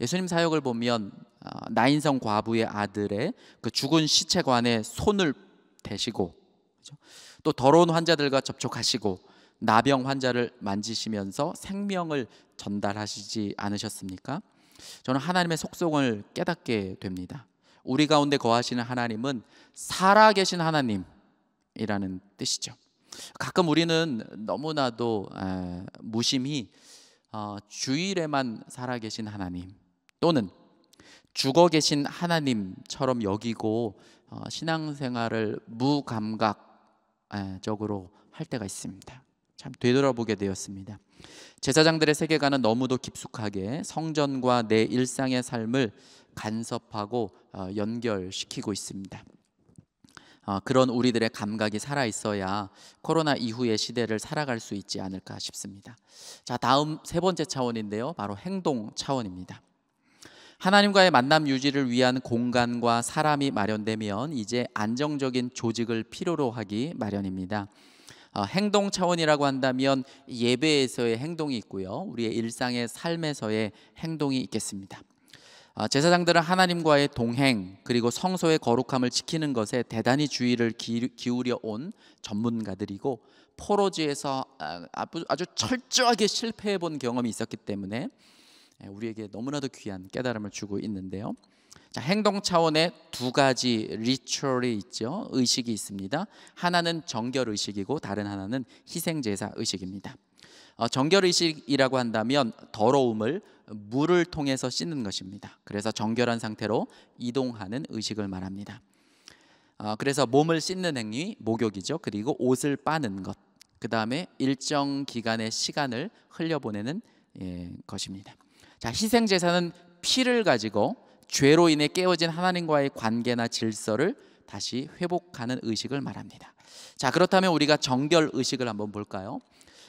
예수님 사역을 보면 어, 나인성 과부의 아들의 그 죽은 시체관에 손을 대시고 그렇죠? 또 더러운 환자들과 접촉하시고 나병 환자를 만지시면서 생명을 전달하시지 않으셨습니까? 저는 하나님의 속성을 깨닫게 됩니다. 우리 가운데 거하시는 하나님은 살아계신 하나님이라는 뜻이죠. 가끔 우리는 너무나도 무심히 어, 주일에만 살아계신 하나님 또는 죽어 계신 하나님처럼 여기고 어, 신앙생활을 무감각 예, 적으로 할 때가 있습니다. 참 되돌아보게 되었습니다. 제사장들의 세계관은 너무도 깊숙하게 성전과 내 일상의 삶을 간섭하고 어, 연결시키고 있습니다. 어, 그런 우리들의 감각이 살아 있어야 코로나 이후의 시대를 살아갈 수 있지 않을까 싶습니다. 자, 다음 세 번째 차원인데요. 바로 행동 차원입니다. 하나님과의 만남 유지를 위한 공간과 사람이 마련되면 이제 안정적인 조직을 필요로 하기 마련입니다. 어, 행동 차원이라고 한다면 예배에서의 행동이 있고요. 우리의 일상의 삶에서의 행동이 있겠습니다. 어, 제사장들은 하나님과의 동행 그리고 성소의 거룩함을 지키는 것에 대단히 주의를 기울여 온 전문가들이고 포로지에서 아, 아주 철저하게 실패해 본 경험이 있었기 때문에 예, 우리에게 너무나도 귀한 깨달음을 주고 있는데요. 자, 행동 차원의 두 가지 리추얼 있죠. 의식이 있습니다. 하나는 정결 의식이고 다른 하나는 희생 제사 의식입니다. 어, 정결 의식이라고 한다면 더러움을 물을 통해서 씻는 것입니다. 그래서 정결한 상태로 이동하는 의식을 말합니다. 어, 그래서 몸을 씻는 행위 목욕이죠. 그리고 옷을 빠는 것. 그 다음에 일정 기간의 시간을 흘려보내는 예, 것입니다. 자, 희생 제사는 피를 가지고 죄로 인해 깨어진 하나님과의 관계나 질서를 다시 회복하는 의식을 말합니다. 자, 그렇다면 우리가 정결 의식을 한번 볼까요?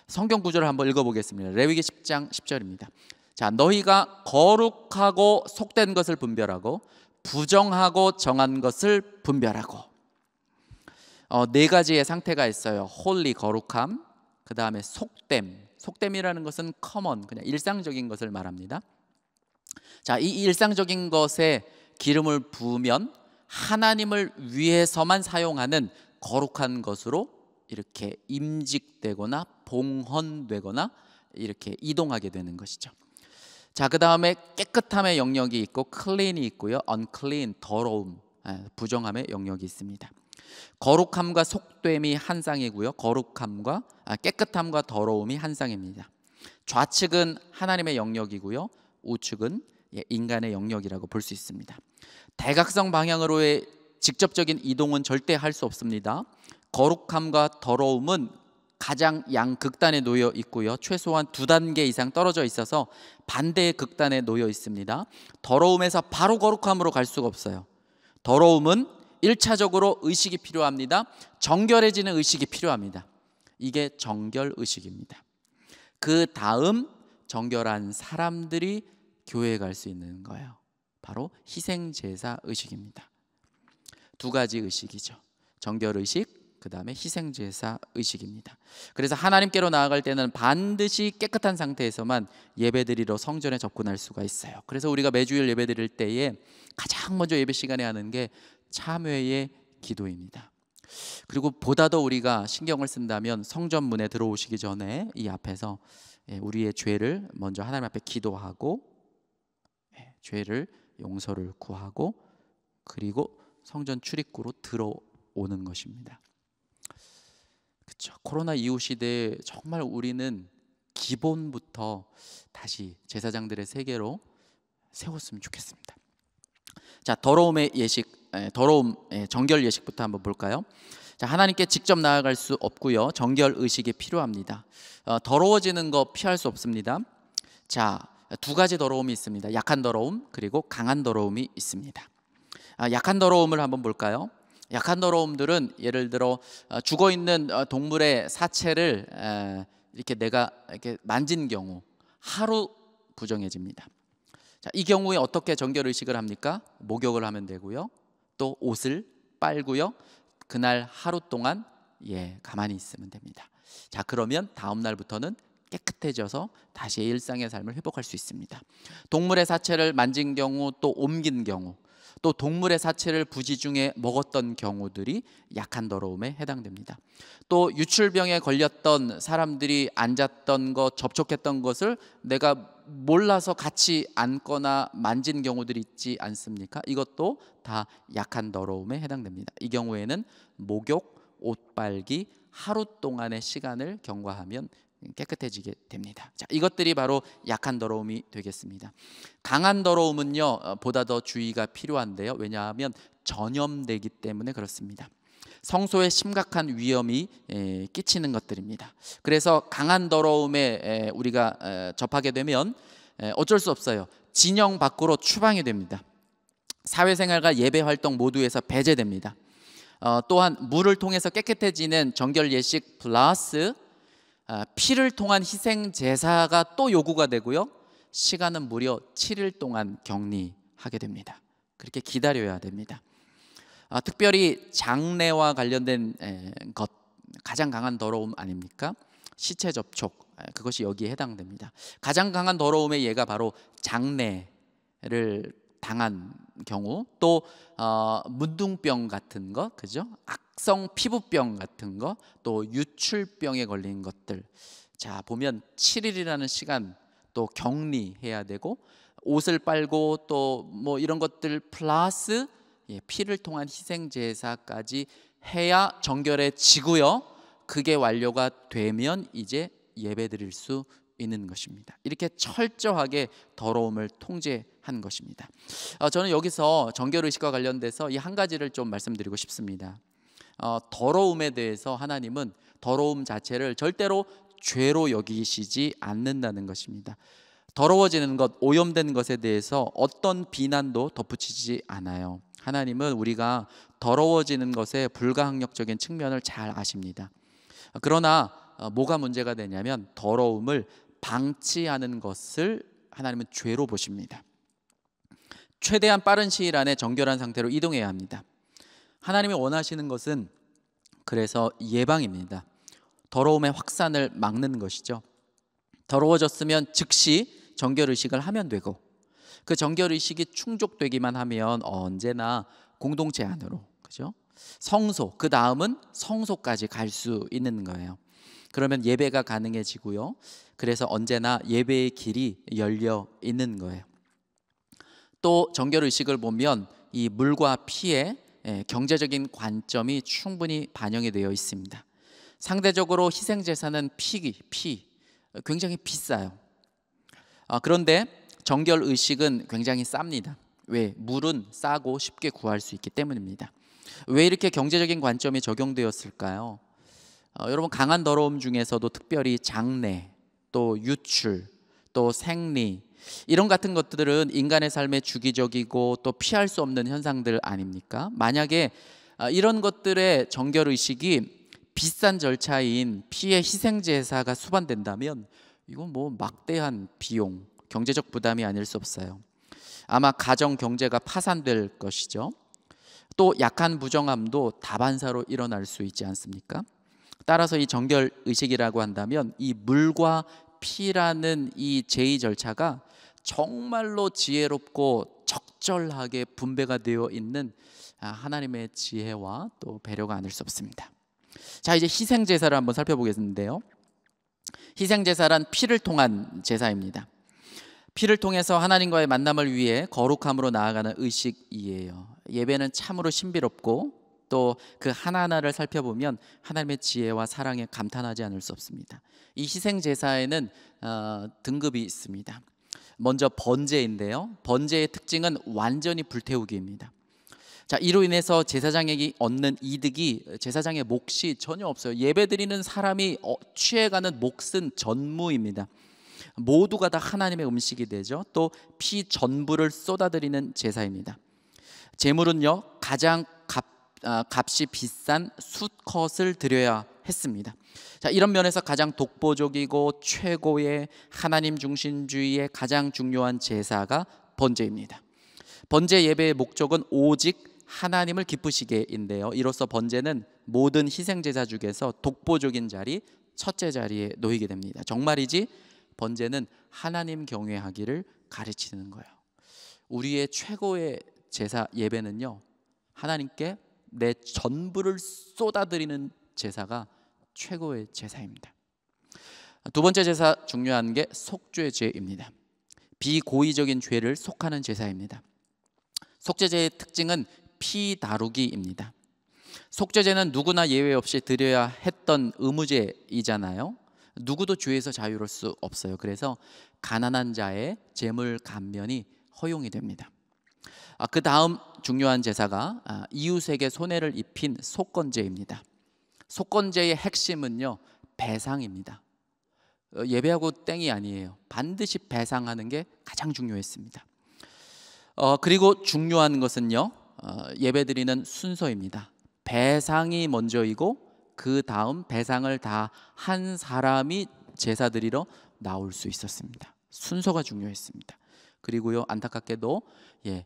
성경 구절을 한번 읽어보겠습니다. 레위기 10장 10절입니다. 자, 너희가 거룩하고 속된 것을 분별하고 부정하고 정한 것을 분별하고 어, 네 가지의 상태가 있어요. 홀리 거룩함, 그 다음에 속됨, 속됨이라는 것은 커먼 그냥 일상적인 것을 말합니다. 자, 이 일상적인 것에 기름을 부으면 하나님을 위해서만 사용하는 거룩한 것으로 이렇게 임직되거나 봉헌되거나 이렇게 이동하게 되는 것이죠. 자, 그 다음에 깨끗함의 영역이 있고 클린이 있고요. 언클린, 더러움, 예, 부정함의 영역이 있습니다. 거룩함과 속됨이 한 쌍이고요. 거룩함과 아, 깨끗함과 더러움이 한 쌍입니다. 좌측은 하나님의 영역이고요. 우측은 예, 인간의 영역이라고 볼 수 있습니다. 대각성 방향으로의 직접적인 이동은 절대 할 수 없습니다. 거룩함과 더러움은 가장 양극단에 놓여 있고요. 최소한 두 단계 이상 떨어져 있어서 반대의 극단에 놓여 있습니다. 더러움에서 바로 거룩함으로 갈 수가 없어요. 더러움은 1차적으로 의식이 필요합니다. 정결해지는 의식이 필요합니다. 이게 정결 의식입니다. 그 다음 정결한 사람들이 교회에 갈 수 있는 거예요. 바로 희생 제사 의식입니다. 두 가지 의식이죠. 정결 의식, 그다음에 희생 제사 의식입니다. 그래서 하나님께로 나아갈 때는 반드시 깨끗한 상태에서만 예배드리러 성전에 접근할 수가 있어요. 그래서 우리가 매주일 예배드릴 때에 가장 먼저 예배 시간에 하는 게 참회의 기도입니다. 그리고 보다 더 우리가 신경을 쓴다면 성전문에 들어오시기 전에 이 앞에서 예, 우리의 죄를 먼저 하나님 앞에 기도하고 예, 죄를 용서를 구하고 그리고 성전 출입구로 들어오는 것입니다. 그렇죠. 코로나 이후 시대에 정말 우리는 기본부터 다시 제사장들의 세계로 세웠으면 좋겠습니다. 자, 더러움의 예식 예, 더러움 예, 정결 예식부터 한번 볼까요? 자, 하나님께 직접 나아갈 수 없고요. 정결 의식이 필요합니다. 어, 더러워지는 거 피할 수 없습니다. 자, 두 가지 더러움이 있습니다. 약한 더러움 그리고 강한 더러움이 있습니다. 아, 약한 더러움을 한번 볼까요? 약한 더러움들은 예를 들어 어, 죽어 있는 어, 동물의 사체를 이렇게 내가 이렇게 만진 경우 하루 부정해집니다. 자, 이 경우에 어떻게 정결 의식을 합니까? 목욕을 하면 되고요. 또 옷을 빨고요. 그날 하루 동안 예, 가만히 있으면 됩니다. 자, 그러면 다음 날부터는 깨끗해져서 다시 일상의 삶을 회복할 수 있습니다. 동물의 사체를 만진 경우 또 옮긴 경우 또 동물의 사체를 부지 중에 먹었던 경우들이 약한 더러움에 해당됩니다. 또 유출병에 걸렸던 사람들이 앉았던 것, 접촉했던 것을 내가 몰라서 같이 앉거나만진 경우들이 있지 않습니까? 이것도 다 약한 더러움에 해당됩니다. 이 경우에는 목욕, 옷빨기, 하루 동안의 시간을 경과하면 깨끗해지게 됩니다. 자, 이것들이 바로 약한 더러움이 되겠습니다. 강한 더러움은요, 어, 보다 더 주의가 필요한데요. 왜냐하면 전염되기 때문에 그렇습니다. 성소에 심각한 위험이 끼치는 것들입니다. 그래서 강한 더러움에 우리가 접하게 되면 어쩔 수 없어요. 진영 밖으로 추방이 됩니다. 사회생활과 예배 활동 모두에서 배제됩니다. 어, 또한 물을 통해서 깨끗해지는 정결 예식 플러스 아, 피를 통한 희생 제사가 또 요구가 되고요. 시간은 무려 7일 동안 격리하게 됩니다. 그렇게 기다려야 됩니다. 아, 특별히 장례와 관련된 에, 예, 것 가장 강한 더러움 아닙니까? 시체 접촉 아, 그것이 여기에 해당됩니다. 가장 강한 더러움의 예가 바로 장례를 당한 경우 또 어, 문둥병 같은 거 그죠? 악성 피부병 같은 거 또 유출병에 걸린 것들 자 보면 7일이라는 시간 또 격리해야 되고 옷을 빨고 또 뭐 이런 것들 플러스 예, 피를 통한 희생 제사까지 해야 정결해지고요. 그게 완료가 되면 이제 예배드릴 수 있는 것입니다. 이렇게 철저하게 더러움을 통제한 것입니다. 어, 저는 여기서 정결 의식과 관련돼서 이 한 가지를 좀 말씀드리고 싶습니다. 어, 더러움에 대해서 하나님은 더러움 자체를 절대로 죄로 여기시지 않는다는 것입니다. 더러워지는 것, 오염된 것에 대해서 어떤 비난도 덧붙이지 않아요. 하나님은 우리가 더러워지는 것에 불가항력적인 측면을 잘 아십니다. 그러나 어, 뭐가 문제가 되냐면 더러움을 방치하는 것을 하나님은 죄로 보십니다. 최대한 빠른 시일 안에 정결한 상태로 이동해야 합니다. 하나님이 원하시는 것은 그래서 예방입니다. 더러움의 확산을 막는 것이죠. 더러워졌으면 즉시 정결 의식을 하면 되고 그 정결 의식이 충족되기만 하면 언제나 공동체 안으로 그죠? 성소 그 다음은 성소까지 갈 수 있는 거예요. 그러면 예배가 가능해지고요. 그래서 언제나 예배의 길이 열려 있는 거예요. 또 정결 의식을 보면 이 물과 피의 예, 경제적인 관점이 충분히 반영이 되어 있습니다. 상대적으로 희생 제사는 피, 피 굉장히 비싸요. 아, 그런데 정결 의식은 굉장히 쌉니다. 왜? 물은 싸고 쉽게 구할 수 있기 때문입니다. 왜 이렇게 경제적인 관점이 적용되었을까요? 어, 여러분 강한 더러움 중에서도 특별히 장내, 또 유출, 또 생리 이런 같은 것들은 인간의 삶에 주기적이고 또 피할 수 없는 현상들 아닙니까? 만약에 아, 이런 것들의 정결 의식이 비싼 절차인 피해 희생 제사가 수반된다면 이건 뭐 막대한 비용 경제적 부담이 아닐 수 없어요. 아마 가정 경제가 파산될 것이죠. 또 약한 부정함도 다반사로 일어날 수 있지 않습니까? 따라서 이 정결 의식이라고 한다면 이 물과 피라는 이 제의 절차가 정말로 지혜롭고 적절하게 분배가 되어 있는 아, 하나님의 지혜와 또 배려가 아닐 수 없습니다. 자, 이제 희생 제사를 한번 살펴보겠는데요. 희생 제사란 피를 통한 제사입니다. 피를 통해서 하나님과의 만남을 위해 거룩함으로 나아가는 의식이에요. 예배는 참으로 신비롭고 또 그 하나하나를 살펴보면 하나님의 지혜와 사랑에 감탄하지 않을 수 없습니다. 이 희생 제사에는 어, 등급이 있습니다. 먼저 번제인데요. 번제의 특징은 완전히 불태우기입니다. 자, 이로 인해서 제사장에게 얻는 이득이 제사장의 몫이 전혀 없어요. 예배 드리는 사람이 어, 취해가는 몫은 전무입니다. 모두가 다 하나님의 음식이 되죠. 또 피 전부를 쏟아드리는 제사입니다. 제물은요 가장 값, 아, 값이 비싼 수컷을 드려야 했습니다. 자, 이런 면에서 가장 독보적이고 최고의 하나님 중심주의의 가장 중요한 제사가 번제입니다. 번제 예배의 목적은 오직 하나님을 기쁘시게인데요. 이로써 번제는 모든 희생 제사 중에서 독보적인 자리, 첫째 자리에 놓이게 됩니다. 정말이지 번제는 하나님 경외하기를 가르치는 거예요. 우리의 최고의 제사 예배는요. 하나님께 내 전부를 쏟아드리는 제사가 최고의 제사입니다. 두 번째 제사 중요한 게 속죄제입니다. 비고의적인 죄를 속하는 제사입니다. 속죄제의 특징은 피 다루기입니다. 속죄제는 누구나 예외 없이 드려야 했던 의무제이잖아요. 누구도 죄에서 자유로울 수 없어요. 그래서 가난한 자의 재물 감면이 허용이 됩니다. 아, 그 다음 중요한 제사가 아, 이웃에게 손해를 입힌 속건제입니다. 속건제의 핵심은요 배상입니다. 어, 예배하고 땡이 아니에요. 반드시 배상하는 게 가장 중요했습니다. 어, 그리고 중요한 것은요 어, 예배드리는 순서입니다. 배상이 먼저이고 그 다음 배상을 다 한 사람이 제사 드리러 나올 수 있었습니다. 순서가 중요했습니다. 그리고요 안타깝게도 예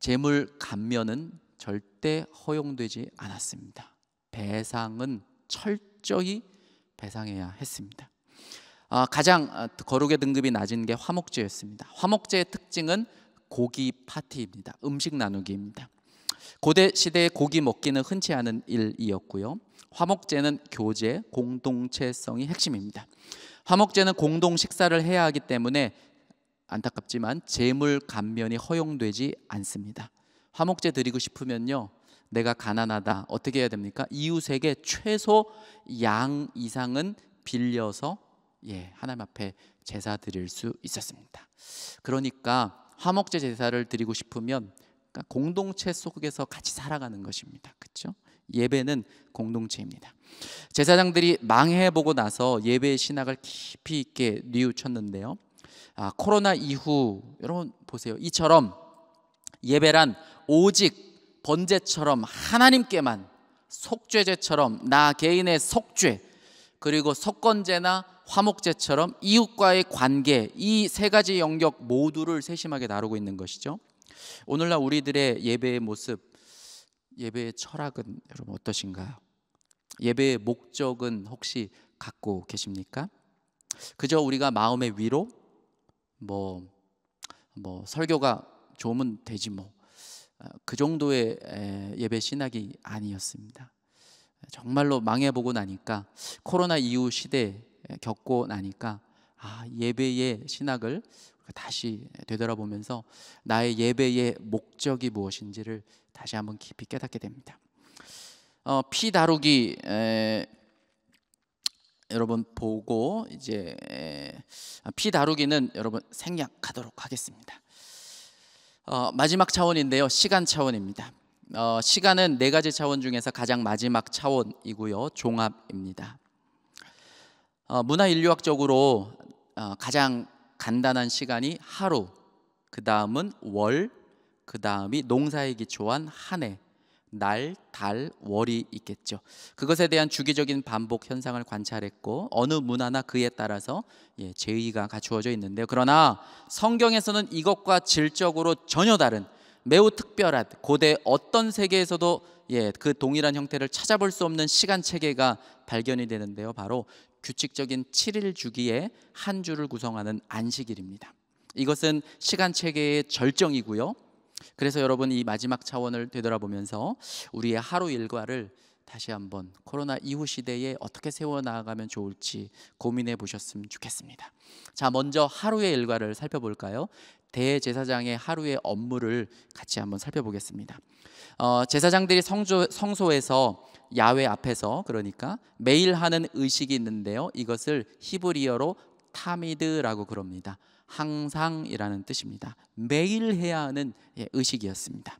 재물 감면은 절대 허용되지 않았습니다. 배상은 철저히 배상해야 했습니다. 아, 가장 아, 거룩의 등급이 낮은 게 화목제였습니다. 화목제의 특징은 고기 파티입니다. 음식 나누기입니다. 고대 시대에 고기 먹기는 흔치 않은 일이었고요. 화목제는 교제, 공동체성이 핵심입니다. 화목제는 공동 식사를 해야 하기 때문에 안타깝지만 재물 감면이 허용되지 않습니다. 화목제 드리고 싶으면요. 내가 가난하다. 어떻게 해야 됩니까? 이웃에게 최소 양 이상은 빌려서 예, 하나님 앞에 제사 드릴 수 있었습니다. 그러니까 화목제 제사를 드리고 싶으면 그러니까 공동체 속에서 같이 살아가는 것입니다. 그렇죠? 예배는 공동체입니다. 제사장들이 망해보고 나서 예배의 신학을 깊이 있게 뉘우쳤는데요. 아, 코로나 이후 여러분 보세요. 이처럼 예배란 오직 번제처럼 하나님께만 속죄제처럼 나 개인의 속죄 그리고 속건제나 화목제처럼 이웃과의 관계 이 세 가지 영역 모두를 세심하게 다루고 있는 것이죠. 오늘날 우리들의 예배의 모습, 예배의 철학은 여러분 어떠신가요? 예배의 목적은 혹시 갖고 계십니까? 그저 우리가 마음의 위로 뭐뭐 뭐 설교가 좋으면 되지 뭐그 아, 정도의 예배 신학이 아니었습니다. 정말로 망해보고 나니까 코로나 이후 시대 겪고 나니까 아 예배의 신학을 그 다시 되돌아보면서 나의 예배의 목적이 무엇인지를 다시 한번 깊이 깨닫게 됩니다. 어, 피 다루기 에, 여러분 보고 이제 에, 피 다루기는 여러분 생략하도록 하겠습니다. 어, 마지막 차원인데요, 시간 차원입니다. 어, 시간은 네 가지 차원 중에서 가장 마지막 차원이고요, 종합입니다. 어, 문화 인류학적으로 어, 가장 간단한 시간이 하루, 그 다음은 월, 그 다음이 농사에 기초한 한 해, 날, 달, 월이 있겠죠. 그것에 대한 주기적인 반복 현상을 관찰했고 어느 문화나 그에 따라서 예, 제의가 갖추어져 있는데요. 그러나 성경에서는 이것과 질적으로 전혀 다른 매우 특별한 고대 어떤 세계에서도 예, 그 동일한 형태를 찾아볼 수 없는 시간 체계가 발견이 되는데요. 바로 규칙적인 7일 주기에 한 주를 구성하는 안식일입니다. 이것은 시간 체계의 절정이고요. 그래서 여러분 이 마지막 차원을 되돌아보면서 우리의 하루 일과를 다시 한번 코로나 이후 시대에 어떻게 세워 나가면 좋을지 고민해 보셨으면 좋겠습니다. 자, 먼저 하루의 일과를 살펴볼까요? 대제사장의 하루의 업무를 같이 한번 살펴보겠습니다. 어, 제사장들이 성조, 성소에서 야외 앞에서 그러니까 매일 하는 의식이 있는데요. 이것을 히브리어로 타미드라고 그럽니다. 항상이라는 뜻입니다. 매일 해야 하는 예, 의식이었습니다.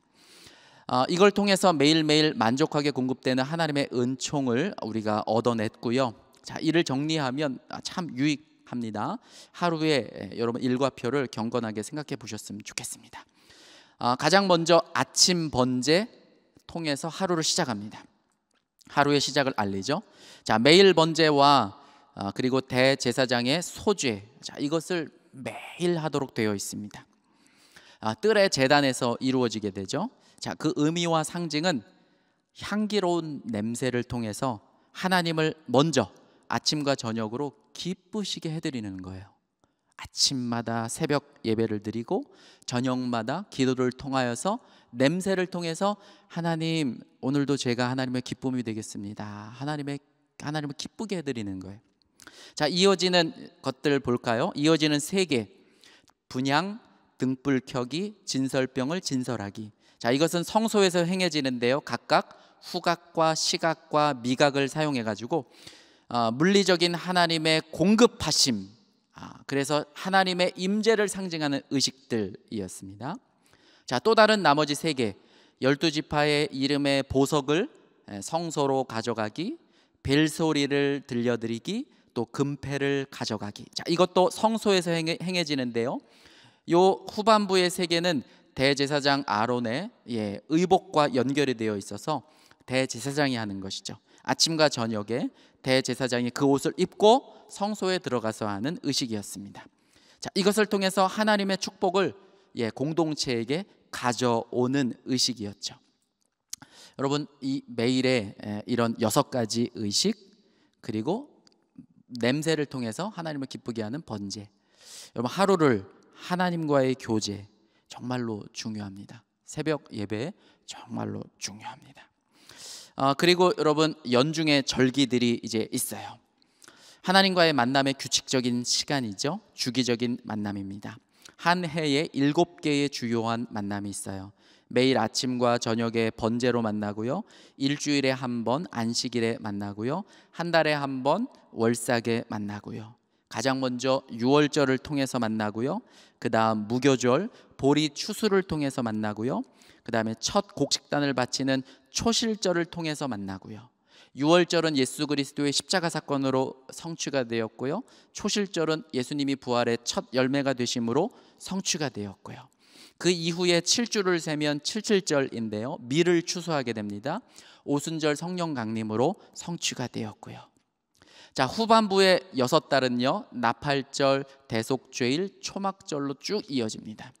아, 이걸 통해서 매일매일 만족하게 공급되는 하나님의 은총을 우리가 얻어냈고요. 자, 이를 정리하면 아, 참 유익합니다. 하루에 예, 여러분 일과표를 경건하게 생각해 보셨으면 좋겠습니다. 아, 가장 먼저 아침 번제 통해서 하루를 시작합니다. 하루의 시작을 알리죠. 자, 매일 번제와 아, 그리고 대제사장의 소죄. 자, 이것을 매일 하도록 되어 있습니다. 아, 뜰의 재단에서 이루어지게 되죠. 자, 그 의미와 상징은 향기로운 냄새를 통해서 하나님을 먼저 아침과 저녁으로 기쁘시게 해드리는 거예요. 아침마다 새벽 예배를 드리고 저녁마다 기도를 통하여서 냄새를 통해서 하나님 오늘도 제가 하나님의 기쁨이 되겠습니다. 하나님의 하나님을 기쁘게 해드리는 거예요. 자 이어지는 것들 볼까요? 이어지는 세 개 분양, 등불 켜기, 진설병을 진설하기. 자 이것은 성소에서 행해지는데요. 각각 후각과 시각과 미각을 사용해 가지고 어, 물리적인 하나님의 공급하심 아, 그래서 하나님의 임재를 상징하는 의식들이었습니다. 자, 또 다른 나머지 세 개. 열두 지파의 이름의 보석을 예, 성소로 가져가기, 벨 소리를 들려드리기, 또 금패를 가져가기. 자, 이것도 성소에서 행해, 지는데요요 후반부의 세 개는 대제사장 아론의 예, 의복과 연결이 되어 있어서 대제사장이 하는 것이죠. 아침과 저녁에 대제사장이 그 옷을 입고 성소에 들어가서 하는 의식이었습니다. 자, 이것을 통해서 하나님의 축복을 예, 공동체에게 가져오는 의식이었죠. 여러분 이 매일의 이런 여섯 가지 의식 그리고 냄새를 통해서 하나님을 기쁘게 하는 번제. 여러분 하루를 하나님과의 교제 정말로 중요합니다. 새벽 예배 정말로 중요합니다. 어, 그리고 여러분 연중에 절기들이 이제 있어요. 하나님과의 만남의 규칙적인 시간이죠. 주기적인 만남입니다. 한 해에 일곱 개의 주요한 만남이 있어요. 매일 아침과 저녁에 번제로 만나고요. 일주일에 한 번 안식일에 만나고요. 한 달에 한 번 월삭에 만나고요. 가장 먼저 유월절을 통해서 만나고요. 그다음 무교절, 보리 추수를 통해서 만나고요. 그 다음에 첫 곡식단을 바치는 초실절을 통해서 만나고요. 6월절은 예수 그리스도의 십자가 사건으로 성취가 되었고요. 초실절은 예수님이 부활의 첫 열매가 되심으로 성취가 되었고요. 그 이후에 7주를 세면 77절인데요. 미를 추수하게 됩니다. 오순절 성령 강림으로 성취가 되었고요. 자, 후반부의 여섯 달은요. 나팔절, 대속죄일, 초막절로 쭉 이어집니다.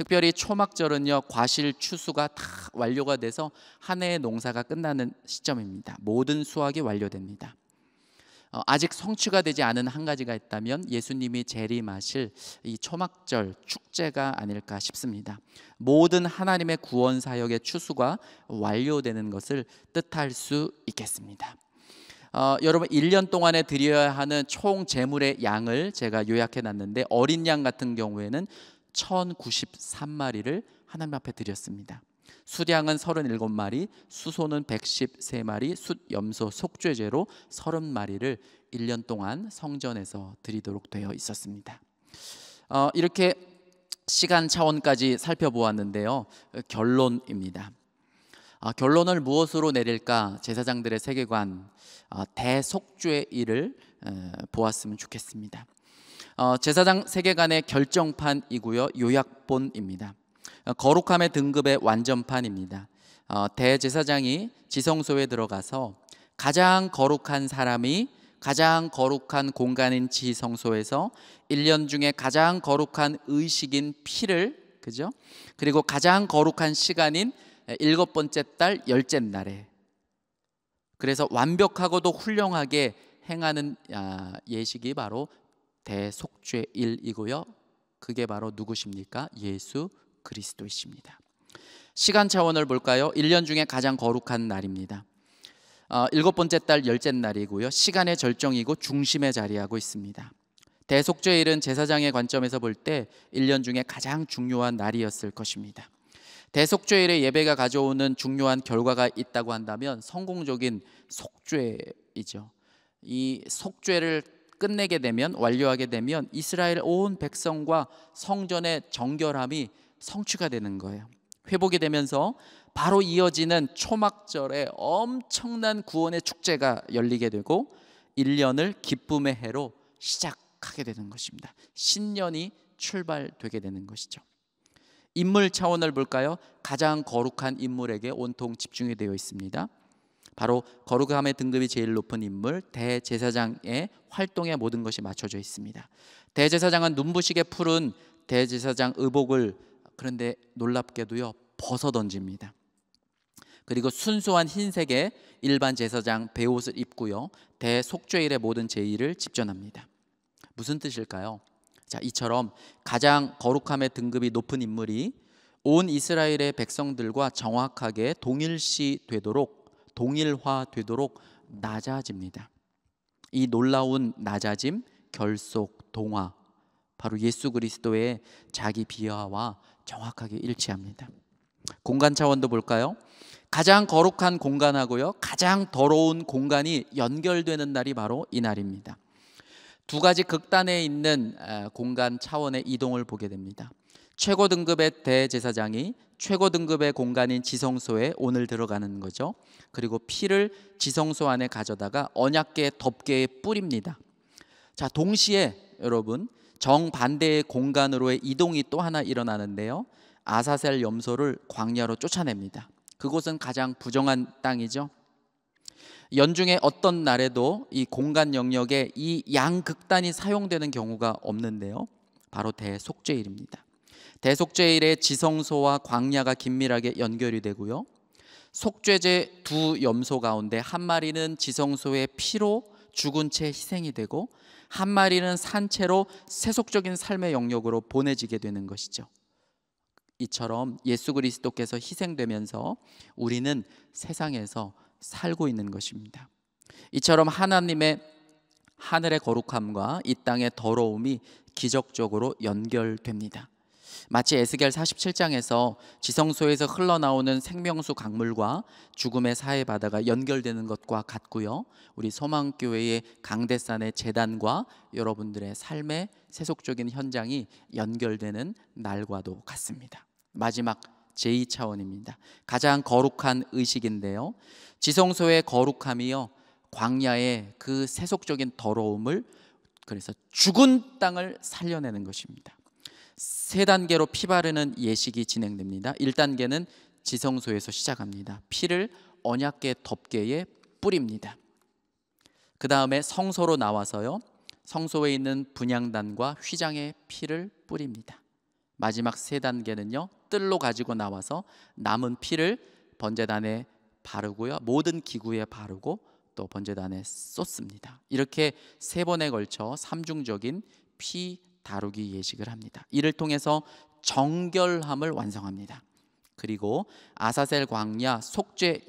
특별히 초막절은요 과실 추수가 다 완료가 돼서 한 해의 농사가 끝나는 시점입니다. 모든 수확이 완료됩니다. 어, 아직 성취가 되지 않은 한 가지가 있다면 예수님이 재림하실 이 초막절 축제가 아닐까 싶습니다. 모든 하나님의 구원 사역의 추수가 완료되는 것을 뜻할 수 있겠습니다. 어, 여러분 1년 동안에 드려야 하는 총 재물의 양을 제가 요약해 놨는데 어린 양 같은 경우에는 1093마리를 하나님 앞에 드렸습니다. 수량은 37마리, 수소는 113마리, 숫염소 속죄제로 30마리를 1년 동안 성전에서 드리도록 되어 있었습니다. 어, 이렇게 시간 차원까지 살펴보았는데요. 결론입니다. 아, 결론을 무엇으로 내릴까 제사장들의 세계관 아, 대속죄 일을 에, 보았으면 좋겠습니다. 어, 제사장 세계관의 결정판이고요. 요약본입니다. 어, 거룩함의 등급의 완전판입니다. 어, 대제사장이 지성소에 들어가서 가장 거룩한 사람이 가장 거룩한 공간인 지성소에서 1년 중에 가장 거룩한 의식인 피를 그죠? 그리고 가장 거룩한 시간인 일곱 번째 달 열째 날에 그래서 완벽하고도 훌륭하게 행하는 아, 예식이 바로 대속죄 1이고요. 그게 바로 누구십니까? 예수 그리스도이십니다. 시간 차원을 볼까요? 1년 중에 가장 거룩한 날입니다. 어, 일곱 번째 달 열째 날이고요. 시간의 절정이고 중심에 자리하고 있습니다. 대속죄일은 제사장의 관점에서 볼 때 1년 중에 가장 중요한 날이었을 것입니다. 대속죄일의 예배가 가져오는 중요한 결과가 있다고 한다면 성공적인 속죄이죠. 이 속죄를 끝내게 되면 완료하게 되면 이스라엘 온 백성과 성전의 정결함이 성취가 되는 거예요. 회복이 되면서 바로 이어지는 초막절에 엄청난 구원의 축제가 열리게 되고 1년을 기쁨의 해로 시작하게 되는 것입니다. 신년이 출발되게 되는 것이죠. 인물 차원을 볼까요? 가장 거룩한 인물에게 온통 집중이 되어 있습니다. 바로 거룩함의 등급이 제일 높은 인물 대제사장의 활동에 모든 것이 맞춰져 있습니다. 대제사장은 눈부시게 푸른 대제사장 의복을 그런데 놀랍게도요 벗어 던집니다. 그리고 순수한 흰색의 일반 제사장 배옷을 입고요 대속죄일의 모든 제의를 집전합니다. 무슨 뜻일까요? 자 이처럼 가장 거룩함의 등급이 높은 인물이 온 이스라엘의 백성들과 정확하게 동일시 되도록 동일화되도록 낮아집니다. 이 놀라운 낮아짐, 결속, 동화 바로 예수 그리스도의 자기 비하와 정확하게 일치합니다. 공간 차원도 볼까요? 가장 거룩한 공간하고요. 가장 더러운 공간이 연결되는 날이 바로 이 날입니다. 두 가지 극단에 있는 공간 차원의 이동을 보게 됩니다. 최고 등급의 대제사장이 최고 등급의 공간인 지성소에 오늘 들어가는 거죠. 그리고 피를 지성소 안에 가져다가 언약계 덮개에 뿌립니다. 자, 동시에 여러분 정반대의 공간으로의 이동이 또 하나 일어나는데요. 아사셀 염소를 광야로 쫓아냅니다. 그곳은 가장 부정한 땅이죠. 연중에 어떤 날에도 이 공간 영역에 이 양극단이 사용되는 경우가 없는데요. 바로 대속죄일입니다. 대속죄일에 지성소와 광야가 긴밀하게 연결이 되고요. 속죄제 두 염소 가운데 한 마리는 지성소의 피로 죽은 채 희생이 되고 한 마리는 산채로 세속적인 삶의 영역으로 보내지게 되는 것이죠. 이처럼 예수 그리스도께서 희생되면서 우리는 세상에서 살고 있는 것입니다. 이처럼 하나님의 하늘의 거룩함과 이 땅의 더러움이 기적적으로 연결됩니다. 마치 에스겔 47장에서 지성소에서 흘러나오는 생명수 강물과 죽음의 사해 바다가 연결되는 것과 같고요. 우리 소망교회의 강대산의 재단과 여러분들의 삶의 세속적인 현장이 연결되는 날과도 같습니다. 마지막 제2차원입니다. 가장 거룩한 의식인데요. 지성소의 거룩함이요. 광야의 그 세속적인 더러움을 그래서 죽은 땅을 살려내는 것입니다. 세 단계로 피 바르는 예식이 진행됩니다. 1단계는 지성소에서 시작합니다. 피를 언약계 덮개에 뿌립니다. 그 다음에 성소로 나와서요. 성소에 있는 분양단과 휘장의 피를 뿌립니다. 마지막 세 단계는요. 뜰로 가지고 나와서 남은 피를 번제단에 바르고요. 모든 기구에 바르고 또 번제단에 쏟습니다. 이렇게 세 번에 걸쳐 삼중적인 피 다루기 예식을 합니다. 이를 통해서 정결함을 완성합니다. 그리고 아사셀 광야 속죄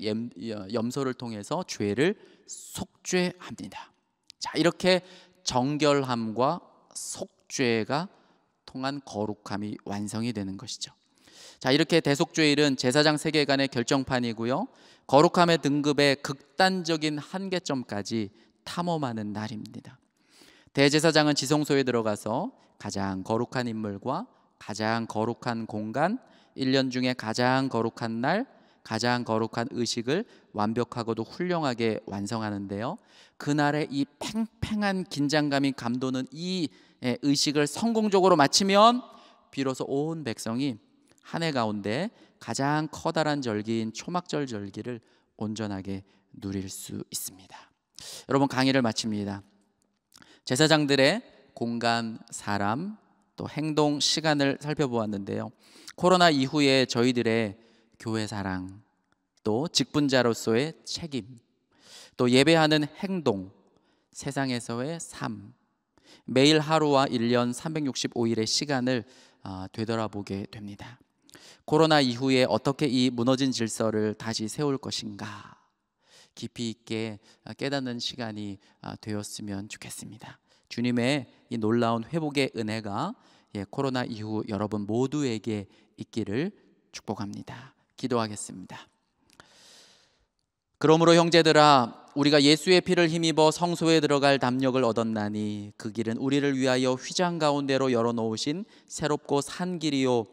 염소를 통해서 죄를 속죄합니다. 자, 이렇게 정결함과 속죄가 통한 거룩함이 완성이 되는 것이죠. 자, 이렇게 대속죄일은 제사장 세계관의 결정판이고요. 거룩함의 등급의 극단적인 한계점까지 탐험하는 날입니다. 대제사장은 지성소에 들어가서 가장 거룩한 인물과 가장 거룩한 공간, 1년 중에 가장 거룩한 날, 가장 거룩한 의식을 완벽하고도 훌륭하게 완성하는데요. 그날의 이 팽팽한 긴장감이 감도는 이 예, 의식을 성공적으로 마치면 비로소 온 백성이 한 해 가운데 가장 커다란 절기인 초막절 절기를 온전하게 누릴 수 있습니다. 여러분 강의를 마칩니다. 제사장들의 공간, 사람, 또 행동, 시간을 살펴보았는데요. 코로나 이후에 저희들의 교회 사랑, 또 직분자로서의 책임, 또 예배하는 행동, 세상에서의 삶, 매일 하루와 1년 365일의 시간을 아, 되돌아보게 됩니다. 코로나 이후에 어떻게 이 무너진 질서를 다시 세울 것인가 깊이 있게 아, 깨닫는 시간이 아, 되었으면 좋겠습니다. 주님의 이 놀라운 회복의 은혜가 예, 코로나 이후 여러분 모두에게 있기를 축복합니다. 기도하겠습니다. 그러므로 형제들아 우리가 예수의 피를 힘입어 성소에 들어갈 담력을 얻었나니 그 길은 우리를 위하여 휘장 가운데로 열어 놓으신 새롭고 산 길이요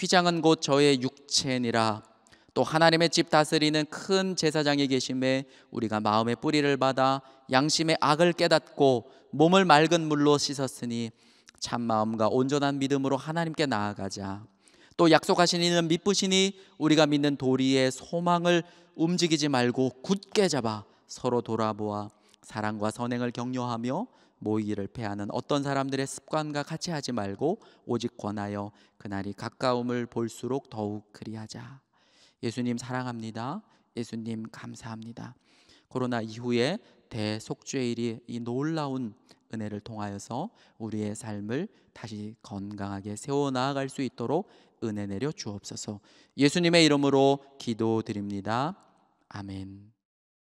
휘장은 곧 저의 육체니라 또 하나님의 집 다스리는 큰 제사장이 계심에 우리가 마음의 뿌리를 받아 양심의 악을 깨닫고 몸을 맑은 물로 씻었으니 참 마음과 온전한 믿음으로 하나님께 나아가자. 또 약속하신 이는 믿으시니 우리가 믿는 도리의 소망을 움직이지 말고 굳게 잡아 서로 돌아보아 사랑과 선행을 격려하며 모이기를 패하는 어떤 사람들의 습관과 같이 하지 말고 오직 권하여 그날이 가까움을 볼수록 더욱 그리하자. 예수님 사랑합니다. 예수님 감사합니다. 코로나 이후에 대속죄일이 이 놀라운 은혜를 통하여서 우리의 삶을 다시 건강하게 세워 나아갈 수 있도록 은혜 내려 주옵소서. 예수님의 이름으로 기도드립니다. 아멘.